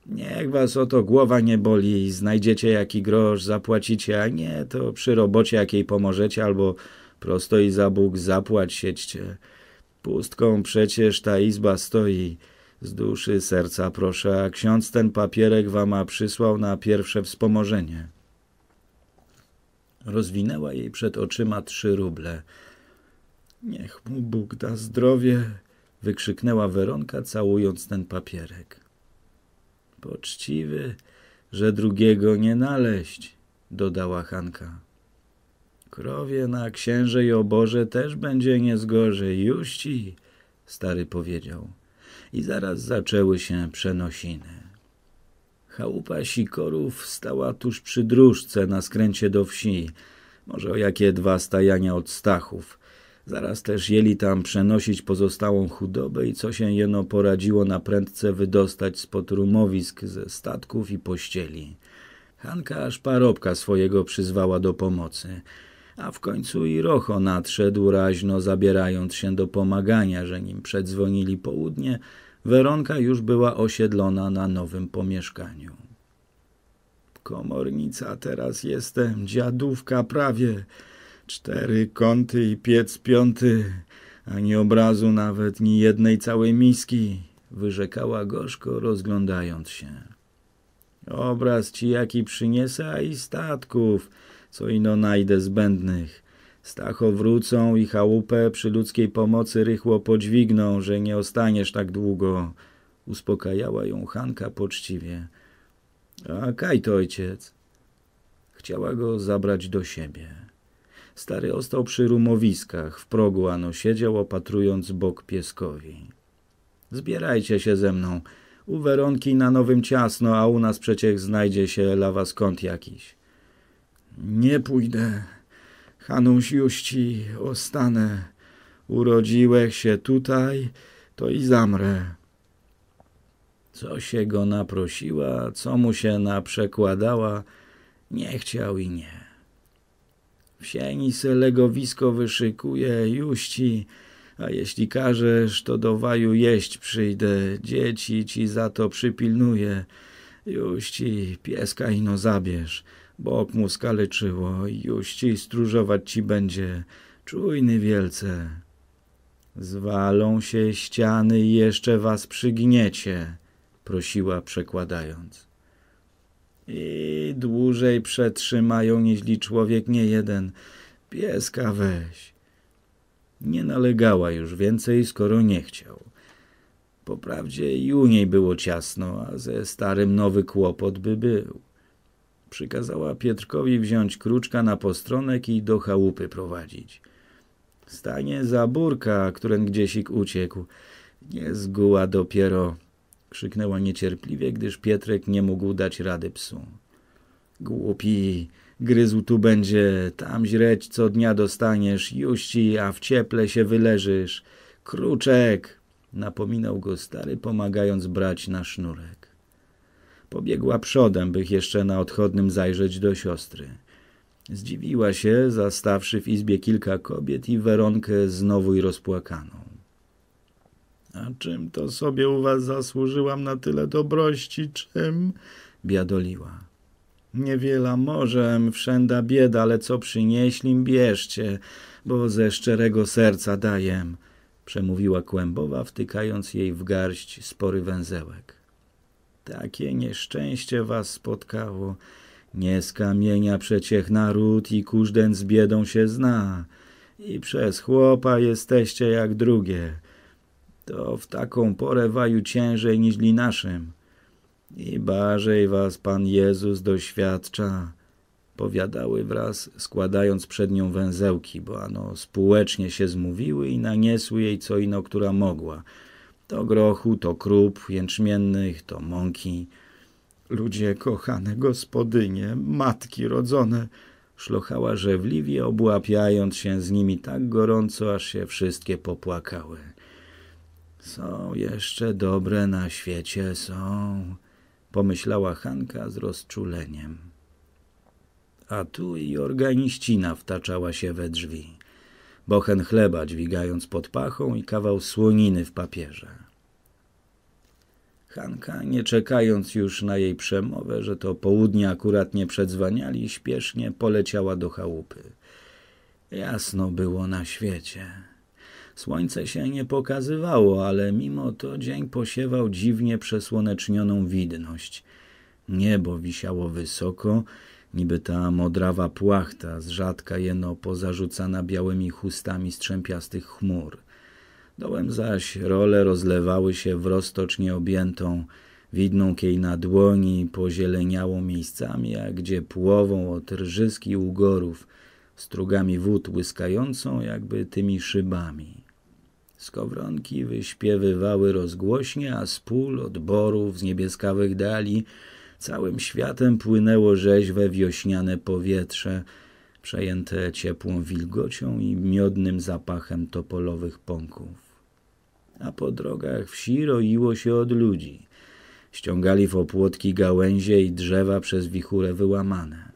Niech was o to głowa nie boli, znajdziecie jaki grosz, zapłacicie, a nie, to przy robocie jakiej pomożecie, albo prosto i za Bóg zapłać siedźcie. Pustką przecież ta izba stoi. Z duszy serca proszę, a ksiądz ten papierek wama przysłał na pierwsze wspomożenie. Rozwinęła jej przed oczyma trzy ruble. Niech mu Bóg da zdrowie, wykrzyknęła Weronka, całując ten papierek. Poczciwy, że drugiego nie naleźć, dodała Hanka. Krowie na księże i oborze też będzie niezgorzej, już ci, stary powiedział i zaraz zaczęły się przenosiny. Chałupa sikorów stała tuż przy dróżce na skręcie do wsi, może o jakie dwa stajania od stachów. Zaraz też jeli tam przenosić pozostałą chudobę i co się jeno poradziło na prędce wydostać spod rumowisk ze statków i pościeli. Hanka aż parobka swojego przyzwała do pomocy – a w końcu i Rocho nadszedł raźno, zabierając się do pomagania, że nim przedzwonili południe, Weronka już była osiedlona na nowym pomieszkaniu. Komornica teraz jestem, dziadówka prawie, cztery kąty i piec piąty, ani obrazu nawet, ni jednej całej miski, wyrzekała gorzko, rozglądając się. Obraz ci jaki przyniesę, a i statków – co ino najdę zbędnych. Stacho wrócą i chałupę przy ludzkiej pomocy rychło podźwigną, że nie ostaniesz tak długo. Uspokajała ją Hanka poczciwie. A kaj to ojciec? Chciała go zabrać do siebie. Stary ostał przy rumowiskach, w progu ano siedział, opatrując bok pieskowi. Zbierajcie się ze mną. U Weronki na nowym ciasno, a u nas przecież znajdzie się lawa skąd jakiś. Nie pójdę, Hanuś juści, ostanę. Urodziłech się tutaj, to i zamrę. Co się go naprosiła, co mu się naprzekładała, nie chciał i nie. W sieni se legowisko wyszykuje, juści, a jeśli każesz, to do waju jeść przyjdę, dzieci ci za to przypilnuję. Juści, pieska ino zabierz. Bok mu skaleczyło, już ci stróżować ci będzie, czujny wielce. Zwalą się ściany i jeszcze was przygniecie, prosiła przekładając. I dłużej przetrzymają nieźli człowiek nie jeden. Pieska weź. Nie nalegała już więcej, skoro nie chciał. Poprawdzie i u niej było ciasno, a ze starym nowy kłopot by był. Przykazała Pietrkowi wziąć kruczka na postronek i do chałupy prowadzić. Stanie za burka, którym gdziesik uciekł. Nie zguła dopiero, krzyknęła niecierpliwie, gdyż Pietrek nie mógł dać rady psu. Głupi, gryzł tu będzie, tam źreć co dnia dostaniesz, juści, a w cieple się wyleżysz. Kruczek, napominał go stary, pomagając brać na sznurek. Pobiegła przodem, bych jeszcze na odchodnym zajrzeć do siostry. Zdziwiła się, zastawszy w izbie kilka kobiet i Weronkę znowu i rozpłakaną. A czym to sobie u was zasłużyłam na tyle dobrości, czym? Biadoliła. Niewiela możem, wszęda bieda, ale co przynieślim, bierzcie, bo ze szczerego serca dajem, przemówiła kłębowa, wtykając jej w garść spory węzełek. Takie nieszczęście was spotkało. Nie z kamienia przeciech naród i każden z biedą się zna. I przez chłopa jesteście jak drugie. To w taką porę waju ciężej niż naszym. I barzej was Pan Jezus doświadcza. Powiadały wraz, składając przed nią węzełki, bo ano spółecznie się zmówiły i naniesły jej co ino, która mogła – to grochu, to krup jęczmiennych, to mąki. Ludzie kochane, gospodynie, matki rodzone, szlochała żewliwie, obłapiając się z nimi tak gorąco, aż się wszystkie popłakały. Są jeszcze dobre na świecie, są, pomyślała Hanka z rozczuleniem. A tu i organiścina wtaczała się we drzwi bochen chleba dźwigając pod pachą i kawał słoniny w papierze. Hanka, nie czekając już na jej przemowę, że to południe akurat nie przedzwaniali, śpiesznie poleciała do chałupy. Jasno było na świecie. Słońce się nie pokazywało, ale mimo to dzień posiewał dziwnie przesłonecznioną widność. Niebo wisiało wysoko, niby ta modrawa płachta, z rzadka jeno pozarzucana białymi chustami strzępiastych chmur – Dołem zaś role rozlewały się w roztocz objętą, widną kiej na dłoni pozieleniało miejscami, a gdzie płową od i ugorów, strugami wód łyskającą jakby tymi szybami. Skowronki wyśpiewywały rozgłośnie, a z pól, borów z niebieskawych dali całym światem płynęło rzeźwe wiośniane powietrze – przejęte ciepłą wilgocią i miodnym zapachem topolowych pąków. A po drogach wsi roiło się od ludzi. Ściągali w opłotki gałęzie i drzewa przez wichurę wyłamane.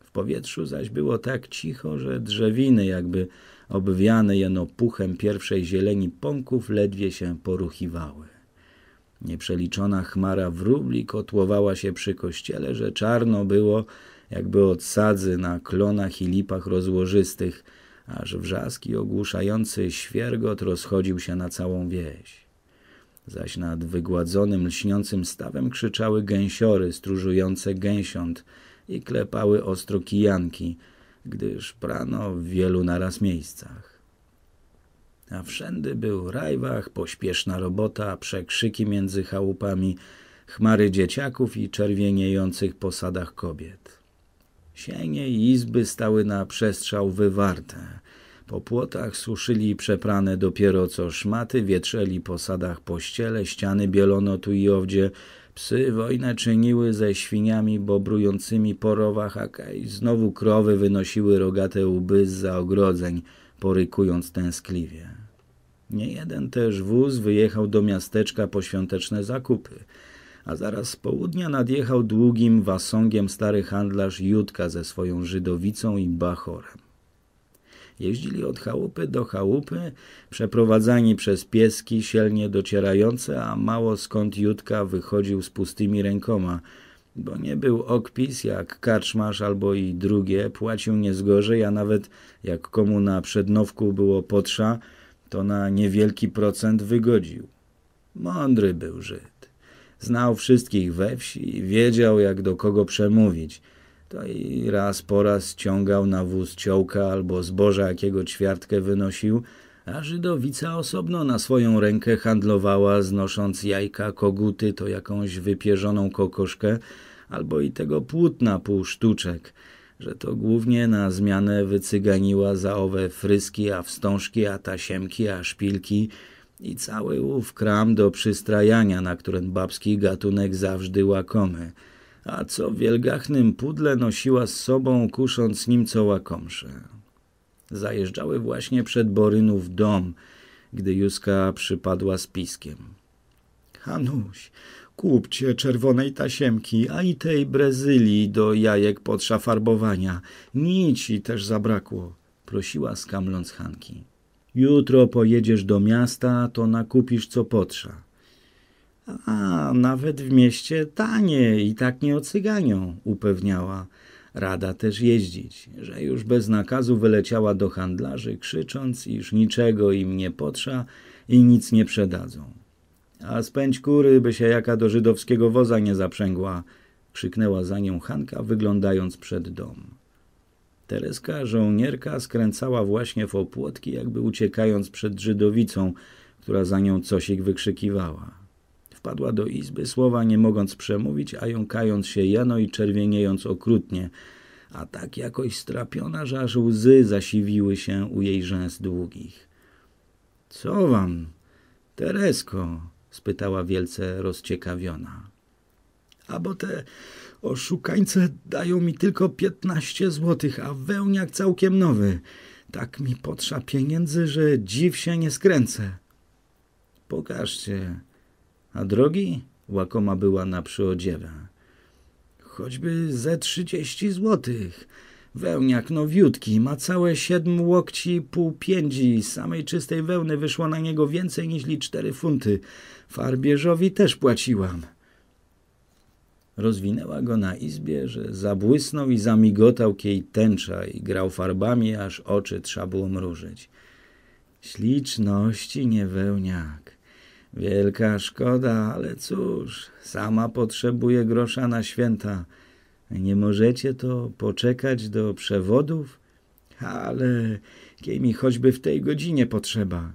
W powietrzu zaś było tak cicho, że drzewiny, jakby obwiane jeno puchem pierwszej zieleni pąków, ledwie się poruchiwały. Nieprzeliczona chmara wróbli kotłowała się przy kościele, że czarno było, jakby od sadzy na klonach i lipach rozłożystych, aż wrzaski ogłuszający świergot rozchodził się na całą wieś. Zaś nad wygładzonym, lśniącym stawem krzyczały gęsiory stróżujące gęsiąt i klepały ostro kijanki, gdyż prano w wielu naraz miejscach. A wszędy był rajwach, pośpieszna robota, przekrzyki między chałupami, chmary dzieciaków i czerwieniejących posadach kobiet. Sienie i izby stały na przestrzał wywarte. Po płotach suszyli przeprane dopiero co szmaty, wietrzeli po sadach pościele, ściany bielono tu i owdzie. Psy wojnę czyniły ze świniami bobrującymi po rowach, a kaj znowu krowy wynosiły rogate łby za ogrodzeń, porykując tęskliwie. Nie jeden też wóz wyjechał do miasteczka po świąteczne zakupy – a zaraz z południa nadjechał długim wasągiem stary handlarz Judka ze swoją Żydowicą i Bachorem. Jeździli od chałupy do chałupy, przeprowadzani przez pieski sielnie docierające, a mało skąd Judka wychodził z pustymi rękoma, bo nie był okpis jak karczmasz albo i drugie, płacił niezgorzej, a nawet jak komu na przednowku było potrza, to na niewielki procent wygodził. Mądry był Żyd. Znał wszystkich we wsi i wiedział, jak do kogo przemówić. To i raz po raz ciągał na wóz ciołka albo zboża, jakiego ćwiartkę wynosił, a Żydowica osobno na swoją rękę handlowała, znosząc jajka, koguty, to jakąś wypierzoną kokoszkę, albo i tego płótna pół sztuczek, że to głównie na zmianę wycyganiła za owe fryski, a wstążki, a tasiemki, a szpilki, i cały ów kram do przystrajania, na którym babski gatunek zawsze łakomy, a co w wielgachnym pudle nosiła z sobą, kusząc nim co łakomsze. Zajeżdżały właśnie przed Borynów dom, gdy Józka przypadła z piskiem. Hanuś, kupcie czerwonej tasiemki, a i tej Brezylii do jajek pod szafarbowania. Nici też zabrakło, prosiła skamląc Hanki. Jutro pojedziesz do miasta, to nakupisz co potrza. A nawet w mieście tanie i tak nie ocyganią, upewniała rada też jeździć, że już bez nakazu wyleciała do handlarzy, krzycząc, iż niczego im nie potrza i nic nie przedadzą. A spędź kury, by się jaka do żydowskiego woza nie zaprzęgła, krzyknęła za nią Hanka, wyglądając przed dom. Tereska, żołnierka, skręcała właśnie w opłotki, jakby uciekając przed Żydowicą, która za nią coś ich wykrzykiwała. Wpadła do izby, słowa nie mogąc przemówić, a jąkając się jano i czerwieniejąc okrutnie, a tak jakoś strapiona, że aż łzy zasiwiły się u jej rzęs długich. – Co wam, Teresko? – spytała wielce rozciekawiona. – A bo te Oszukańce dają mi tylko piętnaście złotych, a wełniak całkiem nowy. Tak mi potrza pieniędzy, że dziw się nie skręcę. Pokażcie. A drogi? Łakoma była na przyodziewa. Choćby ze trzydzieści złotych. Wełniak nowiutki, ma całe siedm łokci pół piędzi. Samej czystej wełny wyszło na niego więcej niż cztery funty. Farbierzowi też płaciłam. Rozwinęła go na izbie, że zabłysnął i zamigotał kiej tęcza i grał farbami, aż oczy trzeba było mrużyć. Śliczności nie wełniak. Wielka szkoda, ale cóż, sama potrzebuje grosza na święta. Nie możecie to poczekać do przewodów? Ale kiej mi choćby w tej godzinie potrzeba?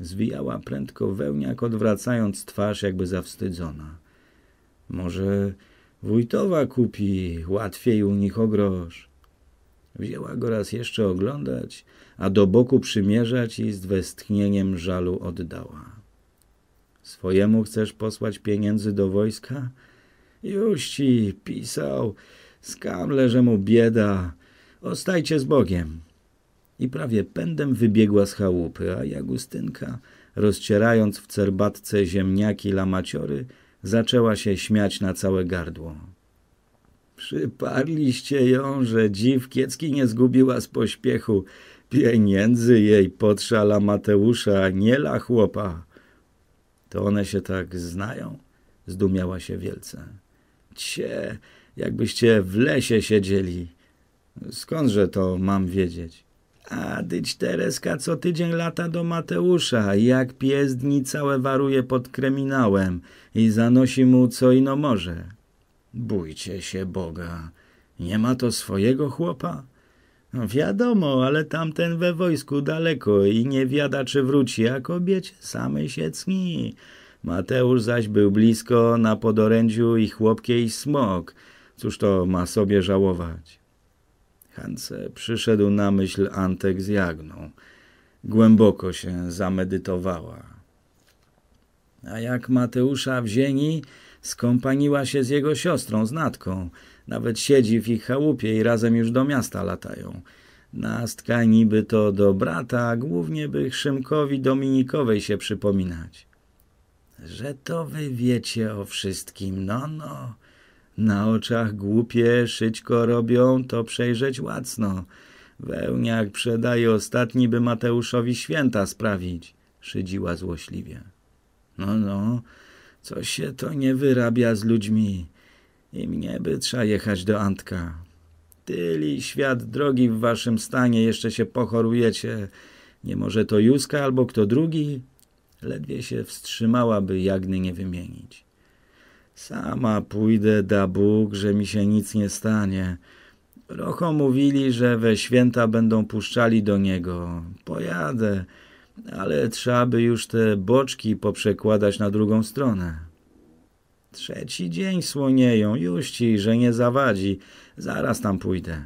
Zwijała prędko wełniak, odwracając twarz, jakby zawstydzona. Może wójtowa kupi, łatwiej u nich o grosz. Wzięła go raz jeszcze oglądać, a do boku przymierzać i z westchnieniem żalu oddała. Swojemu chcesz posłać pieniędzy do wojska? Już ci pisał, skamle, że mu bieda. Ostajcie z Bogiem. I prawie pędem wybiegła z chałupy, a Jagustynka, rozcierając w cerbatce ziemniaki lamaciory, zaczęła się śmiać na całe gardło. Przyparliście ją, że dziw kiecki nie zgubiła z pośpiechu. Pieniędzy jej podszala Mateusza, nie la chłopa. To one się tak znają? Zdumiała się wielce. Cie, jakbyście w lesie siedzieli. Skądże to mam wiedzieć? A dyć Tereska co tydzień lata do Mateusza, jak pies dni całe waruje pod kryminałem i zanosi mu co ino może. Bójcie się Boga, nie ma to swojego chłopa? No wiadomo, ale tamten we wojsku daleko i nie wiada czy wróci, a kobiecie samej się cni. Mateusz zaś był blisko na podorędziu i chłopkiej smok. Cóż to ma sobie żałować? Hance przyszedł na myśl Antek z Jagną. Głęboko się zamedytowała. A jak Mateusza w ziemi skąpaniła się z jego siostrą, z Natką. Nawet siedzi w ich chałupie i razem już do miasta latają. Nastka niby to do brata, a głównie by Szymkowi Dominikowej się przypominać. Że to wy wiecie o wszystkim, no no. Na oczach głupie szyćko robią, to przejrzeć łacno. Wełniak przedaje ostatni, by Mateuszowi święta sprawić, szydziła złośliwie. No, no, co się to nie wyrabia z ludźmi. I mnie by trza jechać do Antka. Tyli świat drogi w waszym stanie, jeszcze się pochorujecie. Nie może to Józka albo kto drugi? Ledwie się wstrzymałaby Jagny nie wymienić. Sama pójdę, da Bóg, że mi się nic nie stanie. Rocho mówili, że we święta będą puszczali do niego. Pojadę, ale trzeba by już te boczki poprzekładać na drugą stronę. Trzeci dzień słonieją, już ci, że nie zawadzi. Zaraz tam pójdę.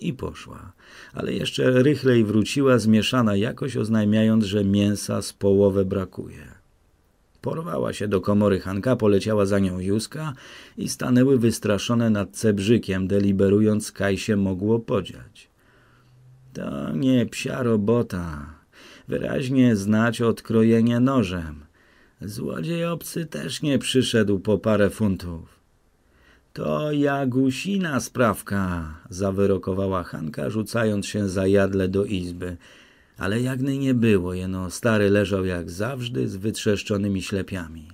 I poszła, ale jeszcze rychlej wróciła, zmieszana jakoś, oznajmiając, że mięsa z połowę brakuje. Porwała się do komory Hanka, poleciała za nią Józka i stanęły wystraszone nad cebrzykiem, deliberując kaj się mogło podziać. To nie psia robota. Wyraźnie znać odkrojenie nożem. Złodziej obcy też nie przyszedł po parę funtów. To jagusina sprawka, zawyrokowała Hanka, rzucając się za jadle do izby ale Jagny nie było, jeno stary leżał jak zawsze z wytrzeszczonymi ślepiami.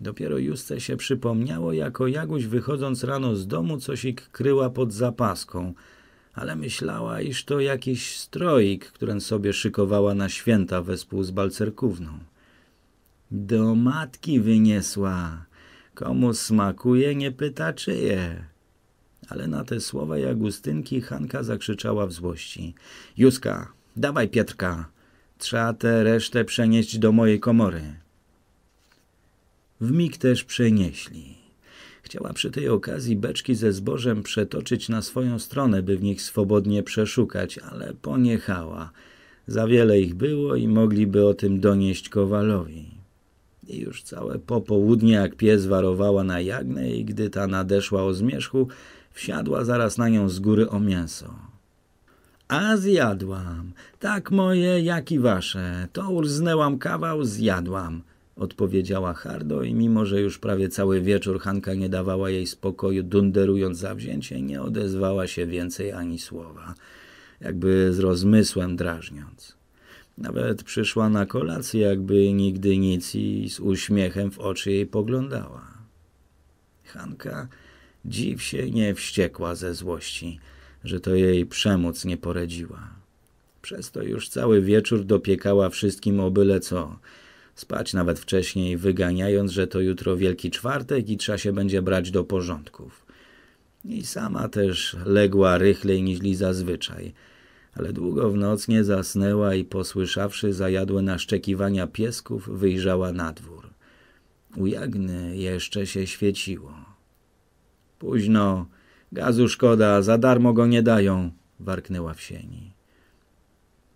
Dopiero Justce się przypomniało, jako Jaguś wychodząc rano z domu coś ich kryła pod zapaską, ale myślała, iż to jakiś stroik, którym sobie szykowała na święta wespół z balcerkówną. Do matki wyniesła. Komu smakuje, nie pyta czyje. Ale na te słowa Jagustynki Hanka zakrzyczała w złości. Juska, Dawaj, Pietrka, trzeba tę resztę przenieść do mojej komory. W mig też przenieśli. Chciała przy tej okazji beczki ze zbożem przetoczyć na swoją stronę, by w nich swobodnie przeszukać, ale poniechała. Za wiele ich było i mogliby o tym donieść Kowalowi. I już całe popołudnie, jak pies warowała na jagnę i gdy ta nadeszła o zmierzchu, wsiadła zaraz na nią z góry o mięso. A zjadłam. Tak moje, jak i wasze. To urznęłam kawał, zjadłam. Odpowiedziała hardo i mimo, że już prawie cały wieczór Hanka nie dawała jej spokoju, dunderując zawzięcie, nie odezwała się więcej ani słowa. Jakby z rozmysłem drażniąc. Nawet przyszła na kolację, jakby nigdy nic i z uśmiechem w oczy jej poglądała. Hanka dziw się nie wściekła ze złości – że to jej przemoc nie poradziła. Przez to już cały wieczór dopiekała wszystkim o byle co. Spać nawet wcześniej, wyganiając, że to jutro Wielki Czwartek i trzeba się będzie brać do porządków. I sama też legła rychlej niż zazwyczaj – ale długo w noc nie zasnęła i posłyszawszy zajadłe naszczekiwania piesków, wyjrzała na dwór. U Jagny jeszcze się świeciło. Późno Gazu szkoda, za darmo go nie dają, warknęła w sieni.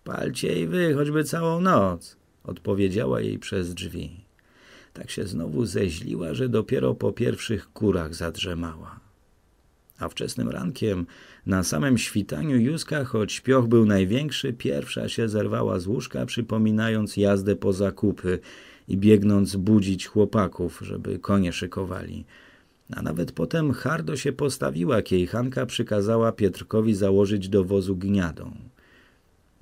Palcie i wy, choćby całą noc, odpowiedziała jej przez drzwi. Tak się znowu zeźliła, że dopiero po pierwszych kurach zadrzemała. A wczesnym rankiem, na samym świtaniu Józka, choć pioch był największy, pierwsza się zerwała z łóżka, przypominając jazdę po zakupy i biegnąc budzić chłopaków, żeby konie szykowali – a nawet potem hardo się postawiła, kiejchanka przykazała Pietrkowi założyć do wozu gniadą.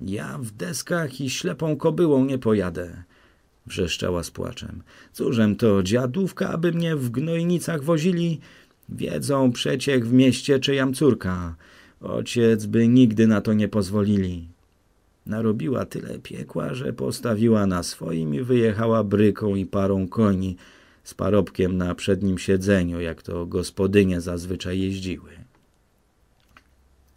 Ja w deskach i ślepą kobyłą nie pojadę, wrzeszczała z płaczem. Cóżem to dziadówka, aby mnie w gnojnicach wozili? Wiedzą przeciech w mieście, czyjam córka. Ojciec by nigdy na to nie pozwolili. Narobiła tyle piekła, że postawiła na swoim i wyjechała bryką i parą koni – z parobkiem na przednim siedzeniu, jak to gospodynie zazwyczaj jeździły.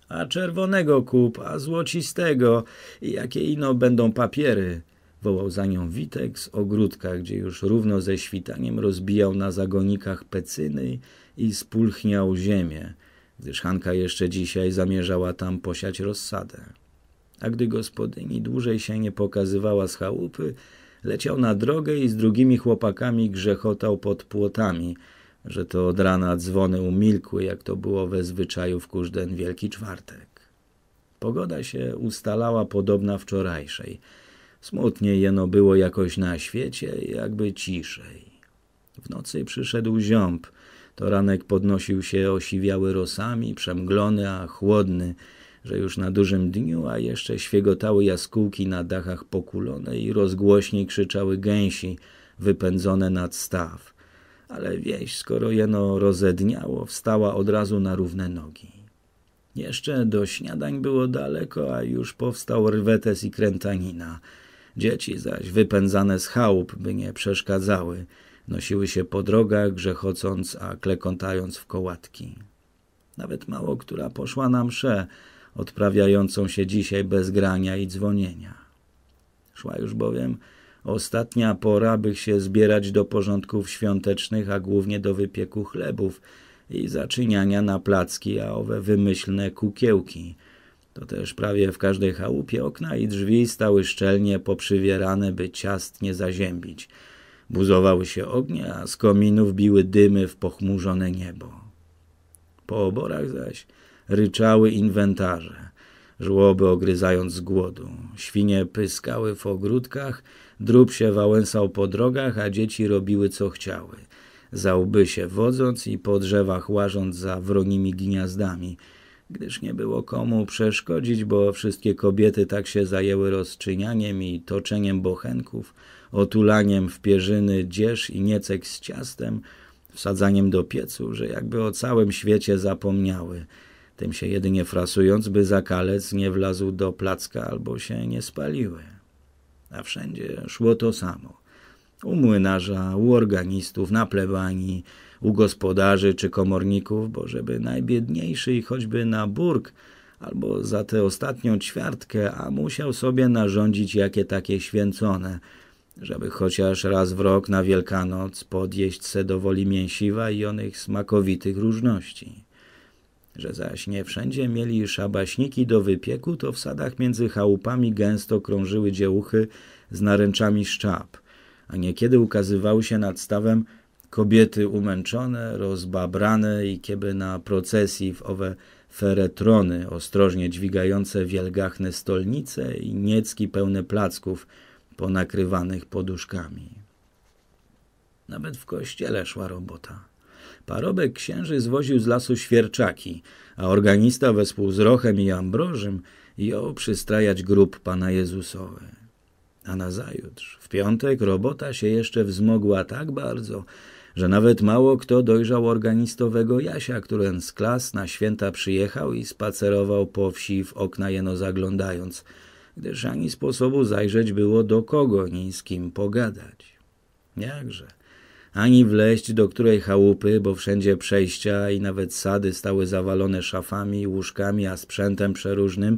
A czerwonego kup, a złocistego, i jakie ino będą papiery, wołał za nią Witek z ogródka, gdzie już równo ze świtaniem rozbijał na zagonikach pecyny i spulchniał ziemię, gdyż Hanka jeszcze dzisiaj zamierzała tam posiać rozsadę. A gdy gospodyni dłużej się nie pokazywała z chałupy, Leciał na drogę i z drugimi chłopakami grzechotał pod płotami, że to od rana dzwony umilkły, jak to było we zwyczaju w den Wielki Czwartek. Pogoda się ustalała podobna wczorajszej. Smutnie jeno było jakoś na świecie, jakby ciszej. W nocy przyszedł ziąb. To ranek podnosił się osiwiały rosami, przemglony, a chłodny – że już na dużym dniu, a jeszcze świegotały jaskółki na dachach pokulone i rozgłośniej krzyczały gęsi wypędzone nad staw. Ale wieś, skoro jeno rozedniało, wstała od razu na równe nogi. Jeszcze do śniadań było daleko, a już powstał rwetes i krętanina. Dzieci zaś wypędzane z chałup, by nie przeszkadzały, nosiły się po drogach, grzechocąc, a klekotając w kołatki. Nawet mało która poszła na msze, odprawiającą się dzisiaj bez grania i dzwonienia. Szła już bowiem ostatnia pora, by się zbierać do porządków świątecznych, a głównie do wypieku chlebów i zaczyniania na placki, a owe wymyślne kukiełki. To też prawie w każdej chałupie okna i drzwi stały szczelnie poprzywierane, by ciast nie zaziębić. Buzowały się ognie, a z kominów biły dymy w pochmurzone niebo. Po oborach zaś ryczały inwentarze. Żłoby ogryzając z głodu, świnie pyskały w ogródkach, drób się wałęsał po drogach, a dzieci robiły co chciały. Za łby się wodząc i po drzewach łażąc za wronimi gniazdami, gdyż nie było komu przeszkodzić, bo wszystkie kobiety tak się zajęły rozczynianiem i toczeniem bochenków, otulaniem w pierzyny dzież i niecek z ciastem, wsadzaniem do piecu, że jakby o całym świecie zapomniały – tym się jedynie frasując, by zakalec nie wlazł do placka albo się nie spaliły. A wszędzie szło to samo. U młynarza, u organistów, na plebanii, u gospodarzy czy komorników, bo żeby najbiedniejszy i choćby na burg albo za tę ostatnią ćwiartkę, a musiał sobie narządzić jakie takie święcone, żeby chociaż raz w rok na Wielkanoc podjeść se do woli mięsiwa i onych smakowitych różności. Że zaś nie wszędzie mieli szabaśniki do wypieku, to w sadach między chałupami gęsto krążyły dziełuchy z naręczami szczap, a niekiedy ukazywały się nad stawem kobiety umęczone, rozbabrane i kieby na procesji w owe feretrony, ostrożnie dźwigające wielgachne stolnice i niecki pełne placków ponakrywanych poduszkami. Nawet w kościele szła robota. Parobek księży zwoził z lasu świerczaki, a organista wespół z Rochem i Ambrożym jął przystrajać grób Pana Jezusowe. A nazajutrz, w piątek, robota się jeszcze wzmogła tak bardzo, że nawet mało kto dojrzał organistowego Jasia, który z klas na święta przyjechał i spacerował po wsi w okna jeno zaglądając, gdyż ani sposobu zajrzeć było do kogo, ni z kim pogadać. Jakże – ani wleść do której chałupy, bo wszędzie przejścia i nawet sady stały zawalone szafami, łóżkami, a sprzętem przeróżnym,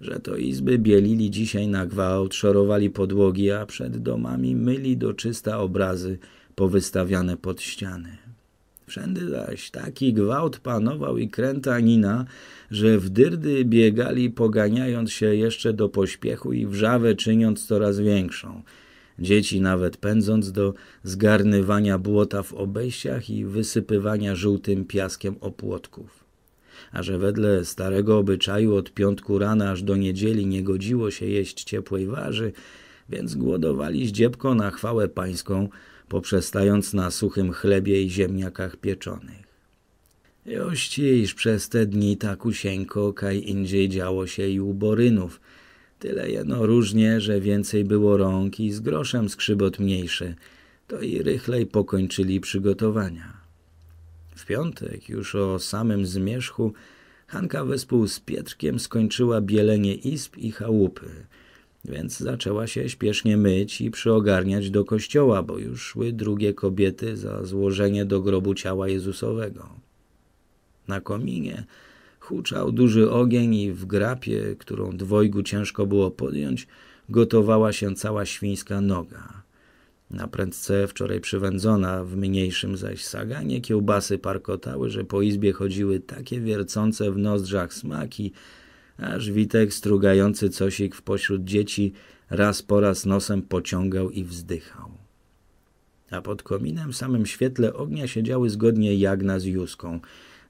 że to izby bielili dzisiaj na gwałt, szorowali podłogi, a przed domami myli do czysta obrazy powystawiane pod ściany. Wszędy zaś taki gwałt panował i krętanina, że w dyrdy biegali poganiając się jeszcze do pośpiechu i wrzawę czyniąc coraz większą – Dzieci nawet pędząc do zgarnywania błota w obejściach i wysypywania żółtym piaskiem opłotków. A że wedle starego obyczaju od piątku rana aż do niedzieli nie godziło się jeść ciepłej warzy, więc głodowali zdziebko na chwałę pańską, poprzestając na suchym chlebie i ziemniakach pieczonych. Jościż przez te dni tak usieńko kaj indziej działo się i u Borynów, Tyle jeno różnie, że więcej było rąk i z groszem skrzybot mniejszy, to i rychlej pokończyli przygotowania. W piątek, już o samym zmierzchu, Hanka wespół z Pietrkiem skończyła bielenie izb i chałupy, więc zaczęła się śpiesznie myć i przyogarniać do kościoła, bo już szły drugie kobiety za złożenie do grobu ciała Jezusowego. Na kominie Huczał duży ogień i w grapie, którą dwojgu ciężko było podjąć, gotowała się cała świńska noga. Na prędce wczoraj przywędzona, w mniejszym zaś saganie kiełbasy parkotały, że po izbie chodziły takie wiercące w nozdrzach smaki, aż Witek strugający cosik w pośród dzieci raz po raz nosem pociągał i wzdychał. A pod kominem w samym świetle ognia siedziały zgodnie Jagna z Juską –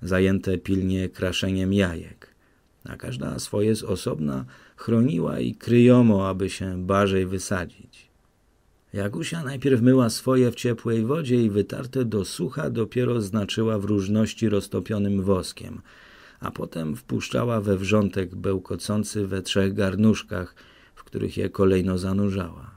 zajęte pilnie kraszeniem jajek. A każda swoje z osobna chroniła i kryjomo, aby się barzej wysadzić. Jagusia najpierw myła swoje w ciepłej wodzie i wytarte do sucha dopiero znaczyła w różności roztopionym woskiem, a potem wpuszczała we wrzątek bełkocący we trzech garnuszkach, w których je kolejno zanurzała.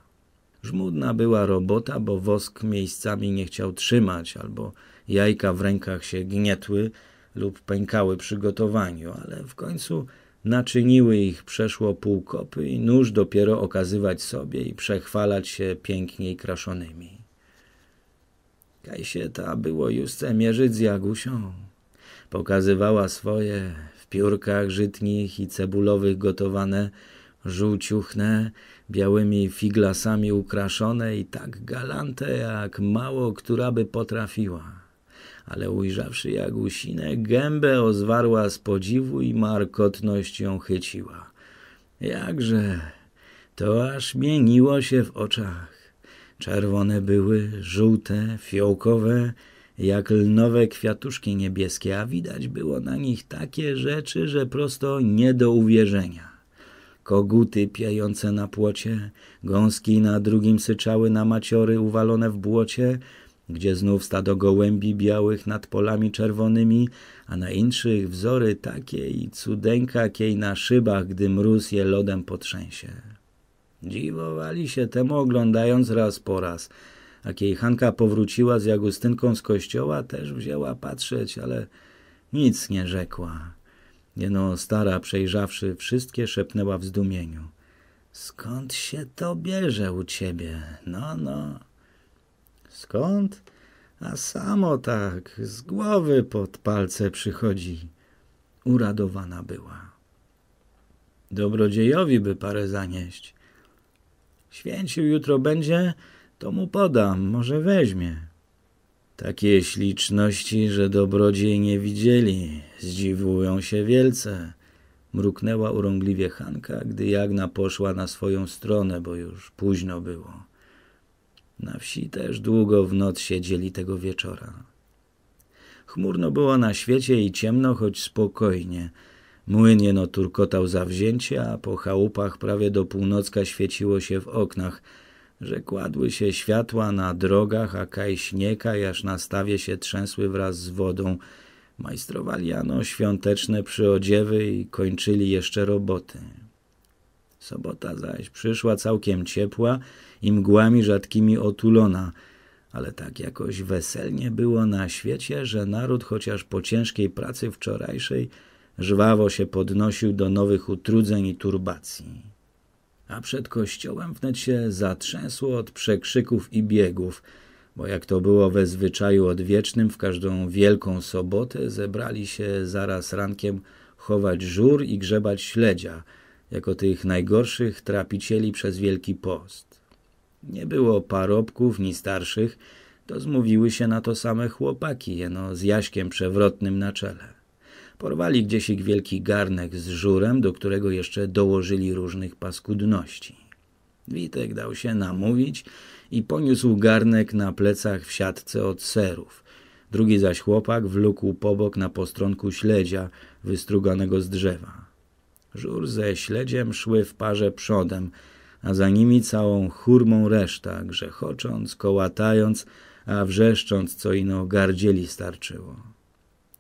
Żmudna była robota, bo wosk miejscami nie chciał trzymać, albo jajka w rękach się gnietły, lub pękały przy gotowaniu, ale w końcu naczyniły ich przeszło półkopy i nóż dopiero okazywać sobie i przechwalać się piękniej kraszonymi. Kajsieta było Jusce mierzyć z Jagusią. Pokazywała swoje w piórkach żytnich i cebulowych gotowane, żółciuchne, białymi figlasami ukraszone i tak galante, jak mało która by potrafiła ale ujrzawszy Jagusinę, gębę ozwarła z podziwu i markotność ją chyciła. Jakże, to aż mieniło się w oczach. Czerwone były, żółte, fiołkowe, jak lnowe kwiatuszki niebieskie, a widać było na nich takie rzeczy, że prosto nie do uwierzenia. Koguty piające na płocie, gąski na drugim syczały na maciory uwalone w błocie, gdzie znów stado gołębi białych nad polami czerwonymi, a na inszych wzory takie i cudeńka kiej na szybach, gdy mróz je lodem potrzęsie. Dziwowali się temu oglądając raz po raz, a kiej Hanka powróciła z Jagustynką z kościoła, też wzięła patrzeć, ale nic nie rzekła. Jeno stara, przejrzawszy wszystkie, szepnęła w zdumieniu. Skąd się to bierze u ciebie? No, no. Skąd? A samo tak, z głowy pod palce przychodzi. Uradowana była. Dobrodziejowi by parę zanieść. Święcił jutro będzie, to mu podam, może weźmie. Takie śliczności, że dobrodziej nie widzieli, zdziwują się wielce. Mruknęła urągliwie Hanka, gdy Jagna poszła na swoją stronę, bo już późno było. Na wsi też długo w noc siedzieli tego wieczora. Chmurno było na świecie i ciemno, choć spokojnie. Młyn jeno turkotał zawzięcie, a po chałupach prawie do północka świeciło się w oknach, że kładły się światła na drogach, a kaj śnieka, aż na stawie się trzęsły wraz z wodą. Majstrowali jano świąteczne przyodziewy i kończyli jeszcze roboty. Sobota zaś przyszła całkiem ciepła, i mgłami rzadkimi otulona, ale tak jakoś weselnie było na świecie, że naród chociaż po ciężkiej pracy wczorajszej żwawo się podnosił do nowych utrudzeń i turbacji. A przed kościołem wnet się zatrzęsło od przekrzyków i biegów, bo jak to było we zwyczaju odwiecznym, w każdą wielką sobotę zebrali się zaraz rankiem chować żur i grzebać śledzia, jako tych najgorszych trapicieli przez Wielki Post. Nie było parobków ni starszych, to zmówiły się na to same chłopaki, jeno z Jaśkiem przewrotnym na czele. Porwali gdzieś ich wielki garnek z żurem, do którego jeszcze dołożyli różnych paskudności. Witek dał się namówić i poniósł garnek na plecach w siatce od serów. Drugi zaś chłopak wlókł pobok na postronku śledzia wystruganego z drzewa. Żur ze śledziem szły w parze przodem – a za nimi całą churmą reszta, grzechocząc, kołatając, a wrzeszcząc co ino gardzieli starczyło.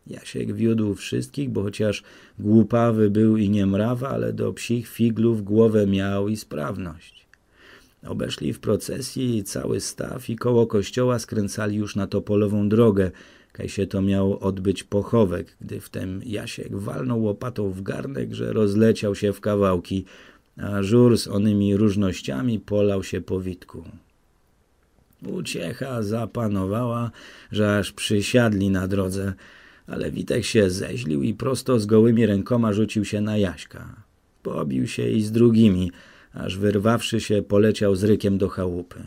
Jasiek wiódł wszystkich, bo chociaż głupawy był i nie mrawa, ale do psich figlów głowę miał i sprawność. Obeszli w procesji cały staw i koło kościoła skręcali już na topolową drogę, kaj się to miał odbyć pochowek, gdy wtem Jasiek walnął łopatą w garnek, że rozleciał się w kawałki – a żur z onymi różnościami polał się po witku. Uciecha zapanowała, że aż przysiadli na drodze, ale Witek się zeźlił i prosto z gołymi rękoma rzucił się na Jaśka. Pobił się i z drugimi, aż wyrwawszy się poleciał z rykiem do chałupy.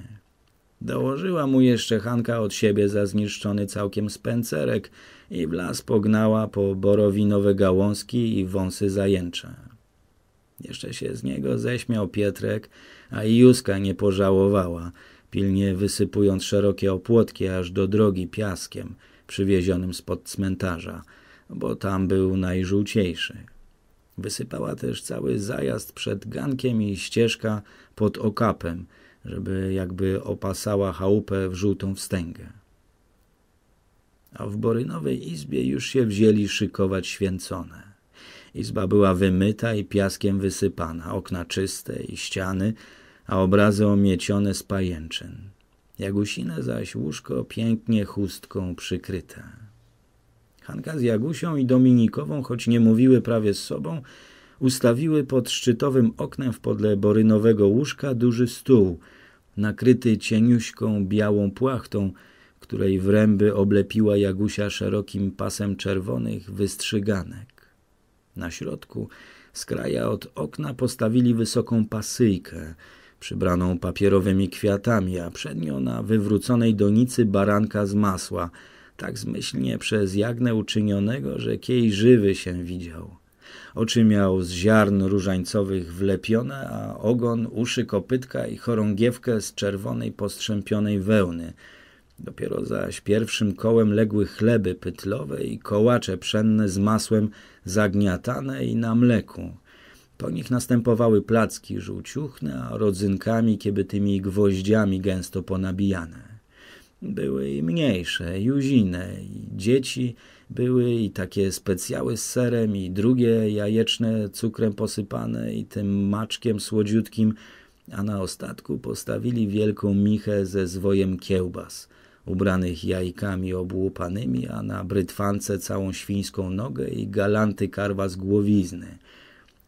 Dołożyła mu jeszcze Hanka od siebie za zniszczony całkiem spęcerek i w las pognała po borowinowe gałązki i wąsy zajęcze. Jeszcze się z niego ześmiał Pietrek, a i Józka nie pożałowała, pilnie wysypując szerokie opłotki aż do drogi piaskiem przywiezionym spod cmentarza, bo tam był najżółciejszy. Wysypała też cały zajazd przed gankiem i ścieżka pod okapem, żeby jakby opasała chałupę w żółtą wstęgę. A w Borynowej izbie już się wzięli szykować święcone. Izba była wymyta i piaskiem wysypana, okna czyste i ściany, a obrazy omiecione z pajęczyn. Jagusina zaś łóżko pięknie chustką przykryte. Hanka z Jagusią i Dominikową, choć nie mówiły prawie z sobą, ustawiły pod szczytowym oknem w podle borynowego łóżka duży stół, nakryty cieniuśką białą płachtą, której wręby oblepiła Jagusia szerokim pasem czerwonych wystrzyganek. Na środku z kraja od okna postawili wysoką pasyjkę, przybraną papierowymi kwiatami, a przed nią na wywróconej donicy baranka z masła, tak zmyślnie przez jagnę uczynionego, że kiej żywy się widział. Oczy miał z ziarn różańcowych wlepione, a ogon, uszy, kopytka i chorągiewkę z czerwonej postrzępionej wełny – Dopiero zaś pierwszym kołem legły chleby pytlowe i kołacze pszenne z masłem zagniatane i na mleku. Po nich następowały placki żółciuchne, a rodzynkami kiebytymi gwoździami gęsto ponabijane. Były i mniejsze, juzine, i dzieci były i takie specjały z serem, i drugie jajeczne cukrem posypane, i tym maczkiem słodziutkim, a na ostatku postawili wielką michę ze zwojem kiełbas – ubranych jajkami obłupanymi, a na brytwance całą świńską nogę i galanty karwa z głowizny.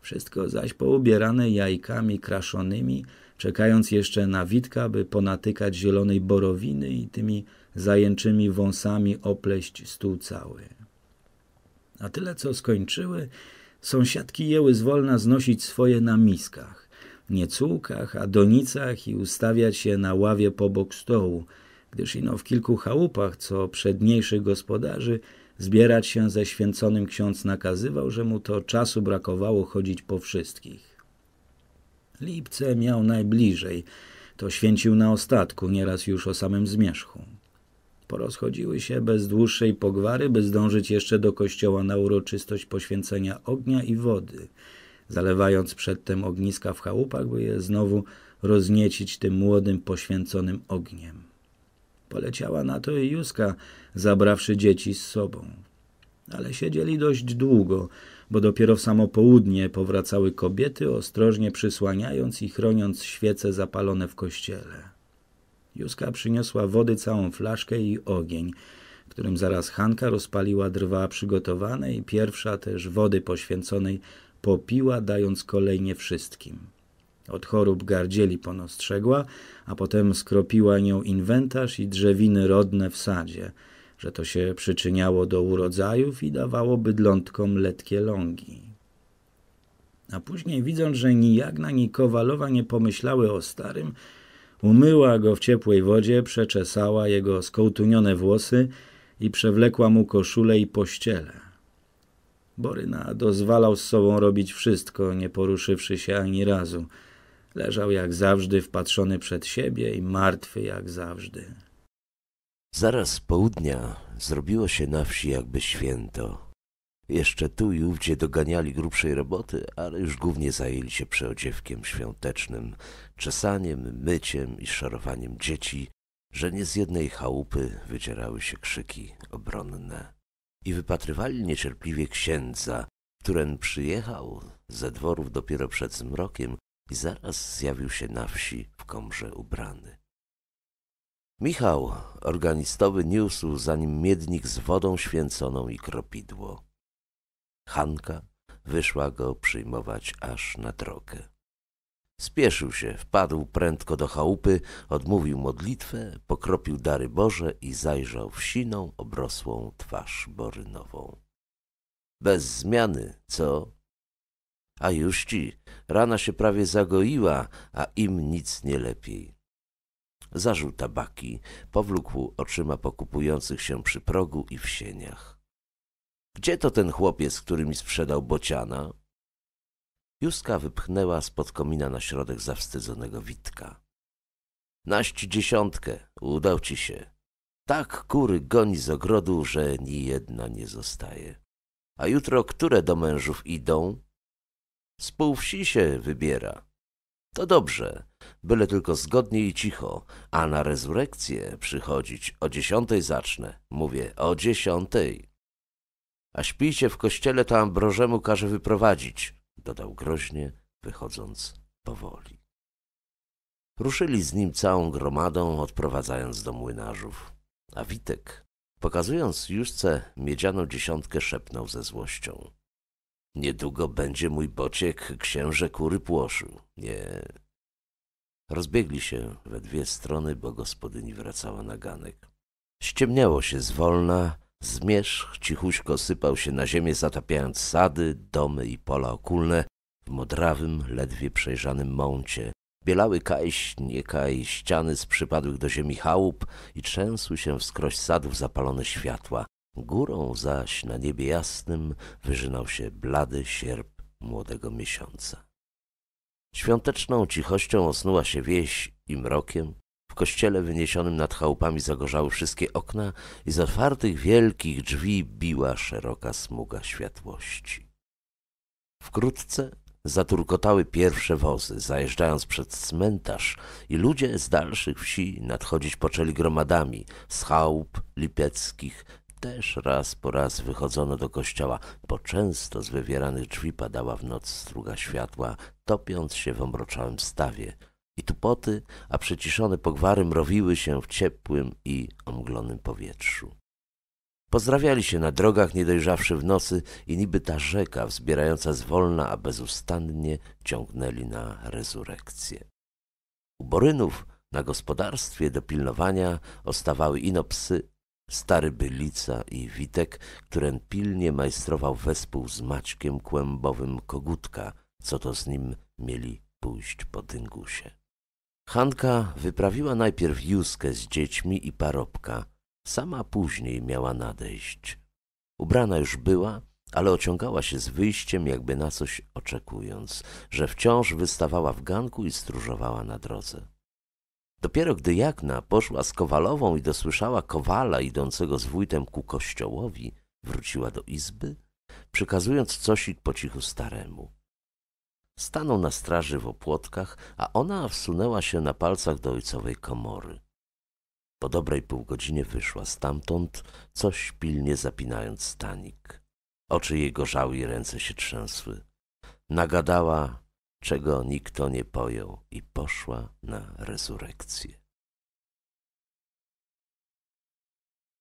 Wszystko zaś poubierane jajkami kraszonymi, czekając jeszcze na Witka, by ponatykać zielonej borowiny i tymi zajęczymi wąsami opleść stół cały. A tyle co skończyły, sąsiadki jęły zwolna znosić swoje na miskach, nie adonicach a donicach i ustawiać je na ławie bok stołu – gdyż ino w kilku chałupach, co przedniejszych gospodarzy, zbierać się ze święconym ksiądz nakazywał, że mu to czasu brakowało chodzić po wszystkich. Lipce miał najbliżej, to święcił na ostatku, nieraz już o samym zmierzchu. Porozchodziły się bez dłuższej pogwary, by zdążyć jeszcze do kościoła na uroczystość poświęcenia ognia i wody, zalewając przedtem ogniska w chałupach, by je znowu rozniecić tym młodym poświęconym ogniem. Poleciała na to i Józka, zabrawszy dzieci z sobą. Ale siedzieli dość długo, bo dopiero w samo południe powracały kobiety, ostrożnie przysłaniając i chroniąc świece zapalone w kościele. Józka przyniosła wody całą flaszkę i ogień, którym zaraz Hanka rozpaliła drwa przygotowane i pierwsza też wody poświęconej popiła, dając kolejnie wszystkim. Od chorób gardzieli ponostrzegła, a potem skropiła nią inwentarz i drzewiny rodne w sadzie, że to się przyczyniało do urodzajów i dawało bydlątkom letkie lągi. A później, widząc, że ni Jagna, ni Kowalowa nie pomyślały o starym, umyła go w ciepłej wodzie, przeczesała jego skołtunione włosy i przewlekła mu koszulę i pościelę. Boryna dozwalał z sobą robić wszystko, nie poruszywszy się ani razu – Leżał jak zawsze wpatrzony przed siebie i martwy jak zawsze. Zaraz południa zrobiło się na wsi jakby święto. Jeszcze tu i ówdzie doganiali grubszej roboty, ale już głównie zajęli się przeodziewkiem świątecznym, czesaniem, myciem i szorowaniem dzieci, że nie z jednej chałupy wycierały się krzyki obronne. I wypatrywali niecierpliwie księdza, któren przyjechał ze dworów dopiero przed zmrokiem i zaraz zjawił się na wsi w komrze ubrany. Michał, organistowy, niósł za nim miednik z wodą święconą i kropidło. Hanka wyszła go przyjmować aż na drogę. Spieszył się, wpadł prędko do chałupy, odmówił modlitwę, pokropił dary Boże i zajrzał w siną, obrosłą twarz borynową. Bez zmiany, co? A już ci, Rana się prawie zagoiła, a im nic nie lepiej. Zażył tabaki, powlókł oczyma pokupujących się przy progu i w sieniach. Gdzie to ten chłopiec, który mi sprzedał bociana? Juska wypchnęła spod komina na środek zawstydzonego Witka. Naść dziesiątkę, udał ci się. Tak kury goni z ogrodu, że ni jedna nie zostaje. A jutro które do mężów idą? Z pół wsi się wybiera. To dobrze, byle tylko zgodnie i cicho, a na rezurekcję przychodzić o dziesiątej zacznę. Mówię, o dziesiątej. A śpijcie w kościele, to Ambrożemu każe wyprowadzić, dodał groźnie, wychodząc powoli. Ruszyli z nim całą gromadą, odprowadzając do młynarzów. A Witek, pokazując Juszce miedzianą dziesiątkę, szepnął ze złością. Niedługo będzie mój bociek księże kury płoszył. Nie. Rozbiegli się we dwie strony, bo gospodyni wracała na ganek. Ściemniało się zwolna, zmierzch cichuśko sypał się na ziemię, zatapiając sady, domy i pola okulne w modrawym, ledwie przejrzanym mącie. Bielały kajś, kaj ściany z przypadłych do ziemi chałup i trzęsły się wskroś sadów zapalone światła. Górą zaś na niebie jasnym wyżynał się blady sierp młodego miesiąca. Świąteczną cichością osnuła się wieś i mrokiem. W kościele wyniesionym nad chałupami zagorzały wszystkie okna i z otwartych wielkich drzwi biła szeroka smuga światłości. Wkrótce zaturkotały pierwsze wozy, zajeżdżając przed cmentarz i ludzie z dalszych wsi nadchodzić poczęli gromadami z chałup lipeckich, też raz po raz wychodzono do kościoła, bo często z wywieranych drzwi padała w noc struga światła, topiąc się w omroczałym stawie. I tupoty, a przyciszone pogwary mrowiły się w ciepłym i omglonym powietrzu. Pozdrawiali się na drogach, nie dojrzawszy w nocy i niby ta rzeka, wzbierająca zwolna, a bezustannie, ciągnęli na rezurekcję. U Borynów na gospodarstwie do pilnowania ostawały ino psy, stary Bylica i Witek, którym pilnie majstrował wespół z Maćkiem Kłębowym Kogutka, co to z nim mieli pójść po dyngusie. Hanka wyprawiła najpierw Józkę z dziećmi i parobka. Sama później miała nadejść. Ubrana już była, ale ociągała się z wyjściem, jakby na coś oczekując, że wciąż wystawała w ganku i stróżowała na drodze. Dopiero gdy Jagna poszła z Kowalową i dosłyszała Kowala idącego z wójtem ku kościołowi, wróciła do izby, przykazując cosik po cichu staremu. Stanął na straży w opłotkach, a ona wsunęła się na palcach do ojcowej komory. Po dobrej półgodzinie wyszła stamtąd, coś pilnie zapinając stanik. Oczy jej gorzały i ręce się trzęsły. Nagadała czego nikt nie pojął i poszła na rezurekcję.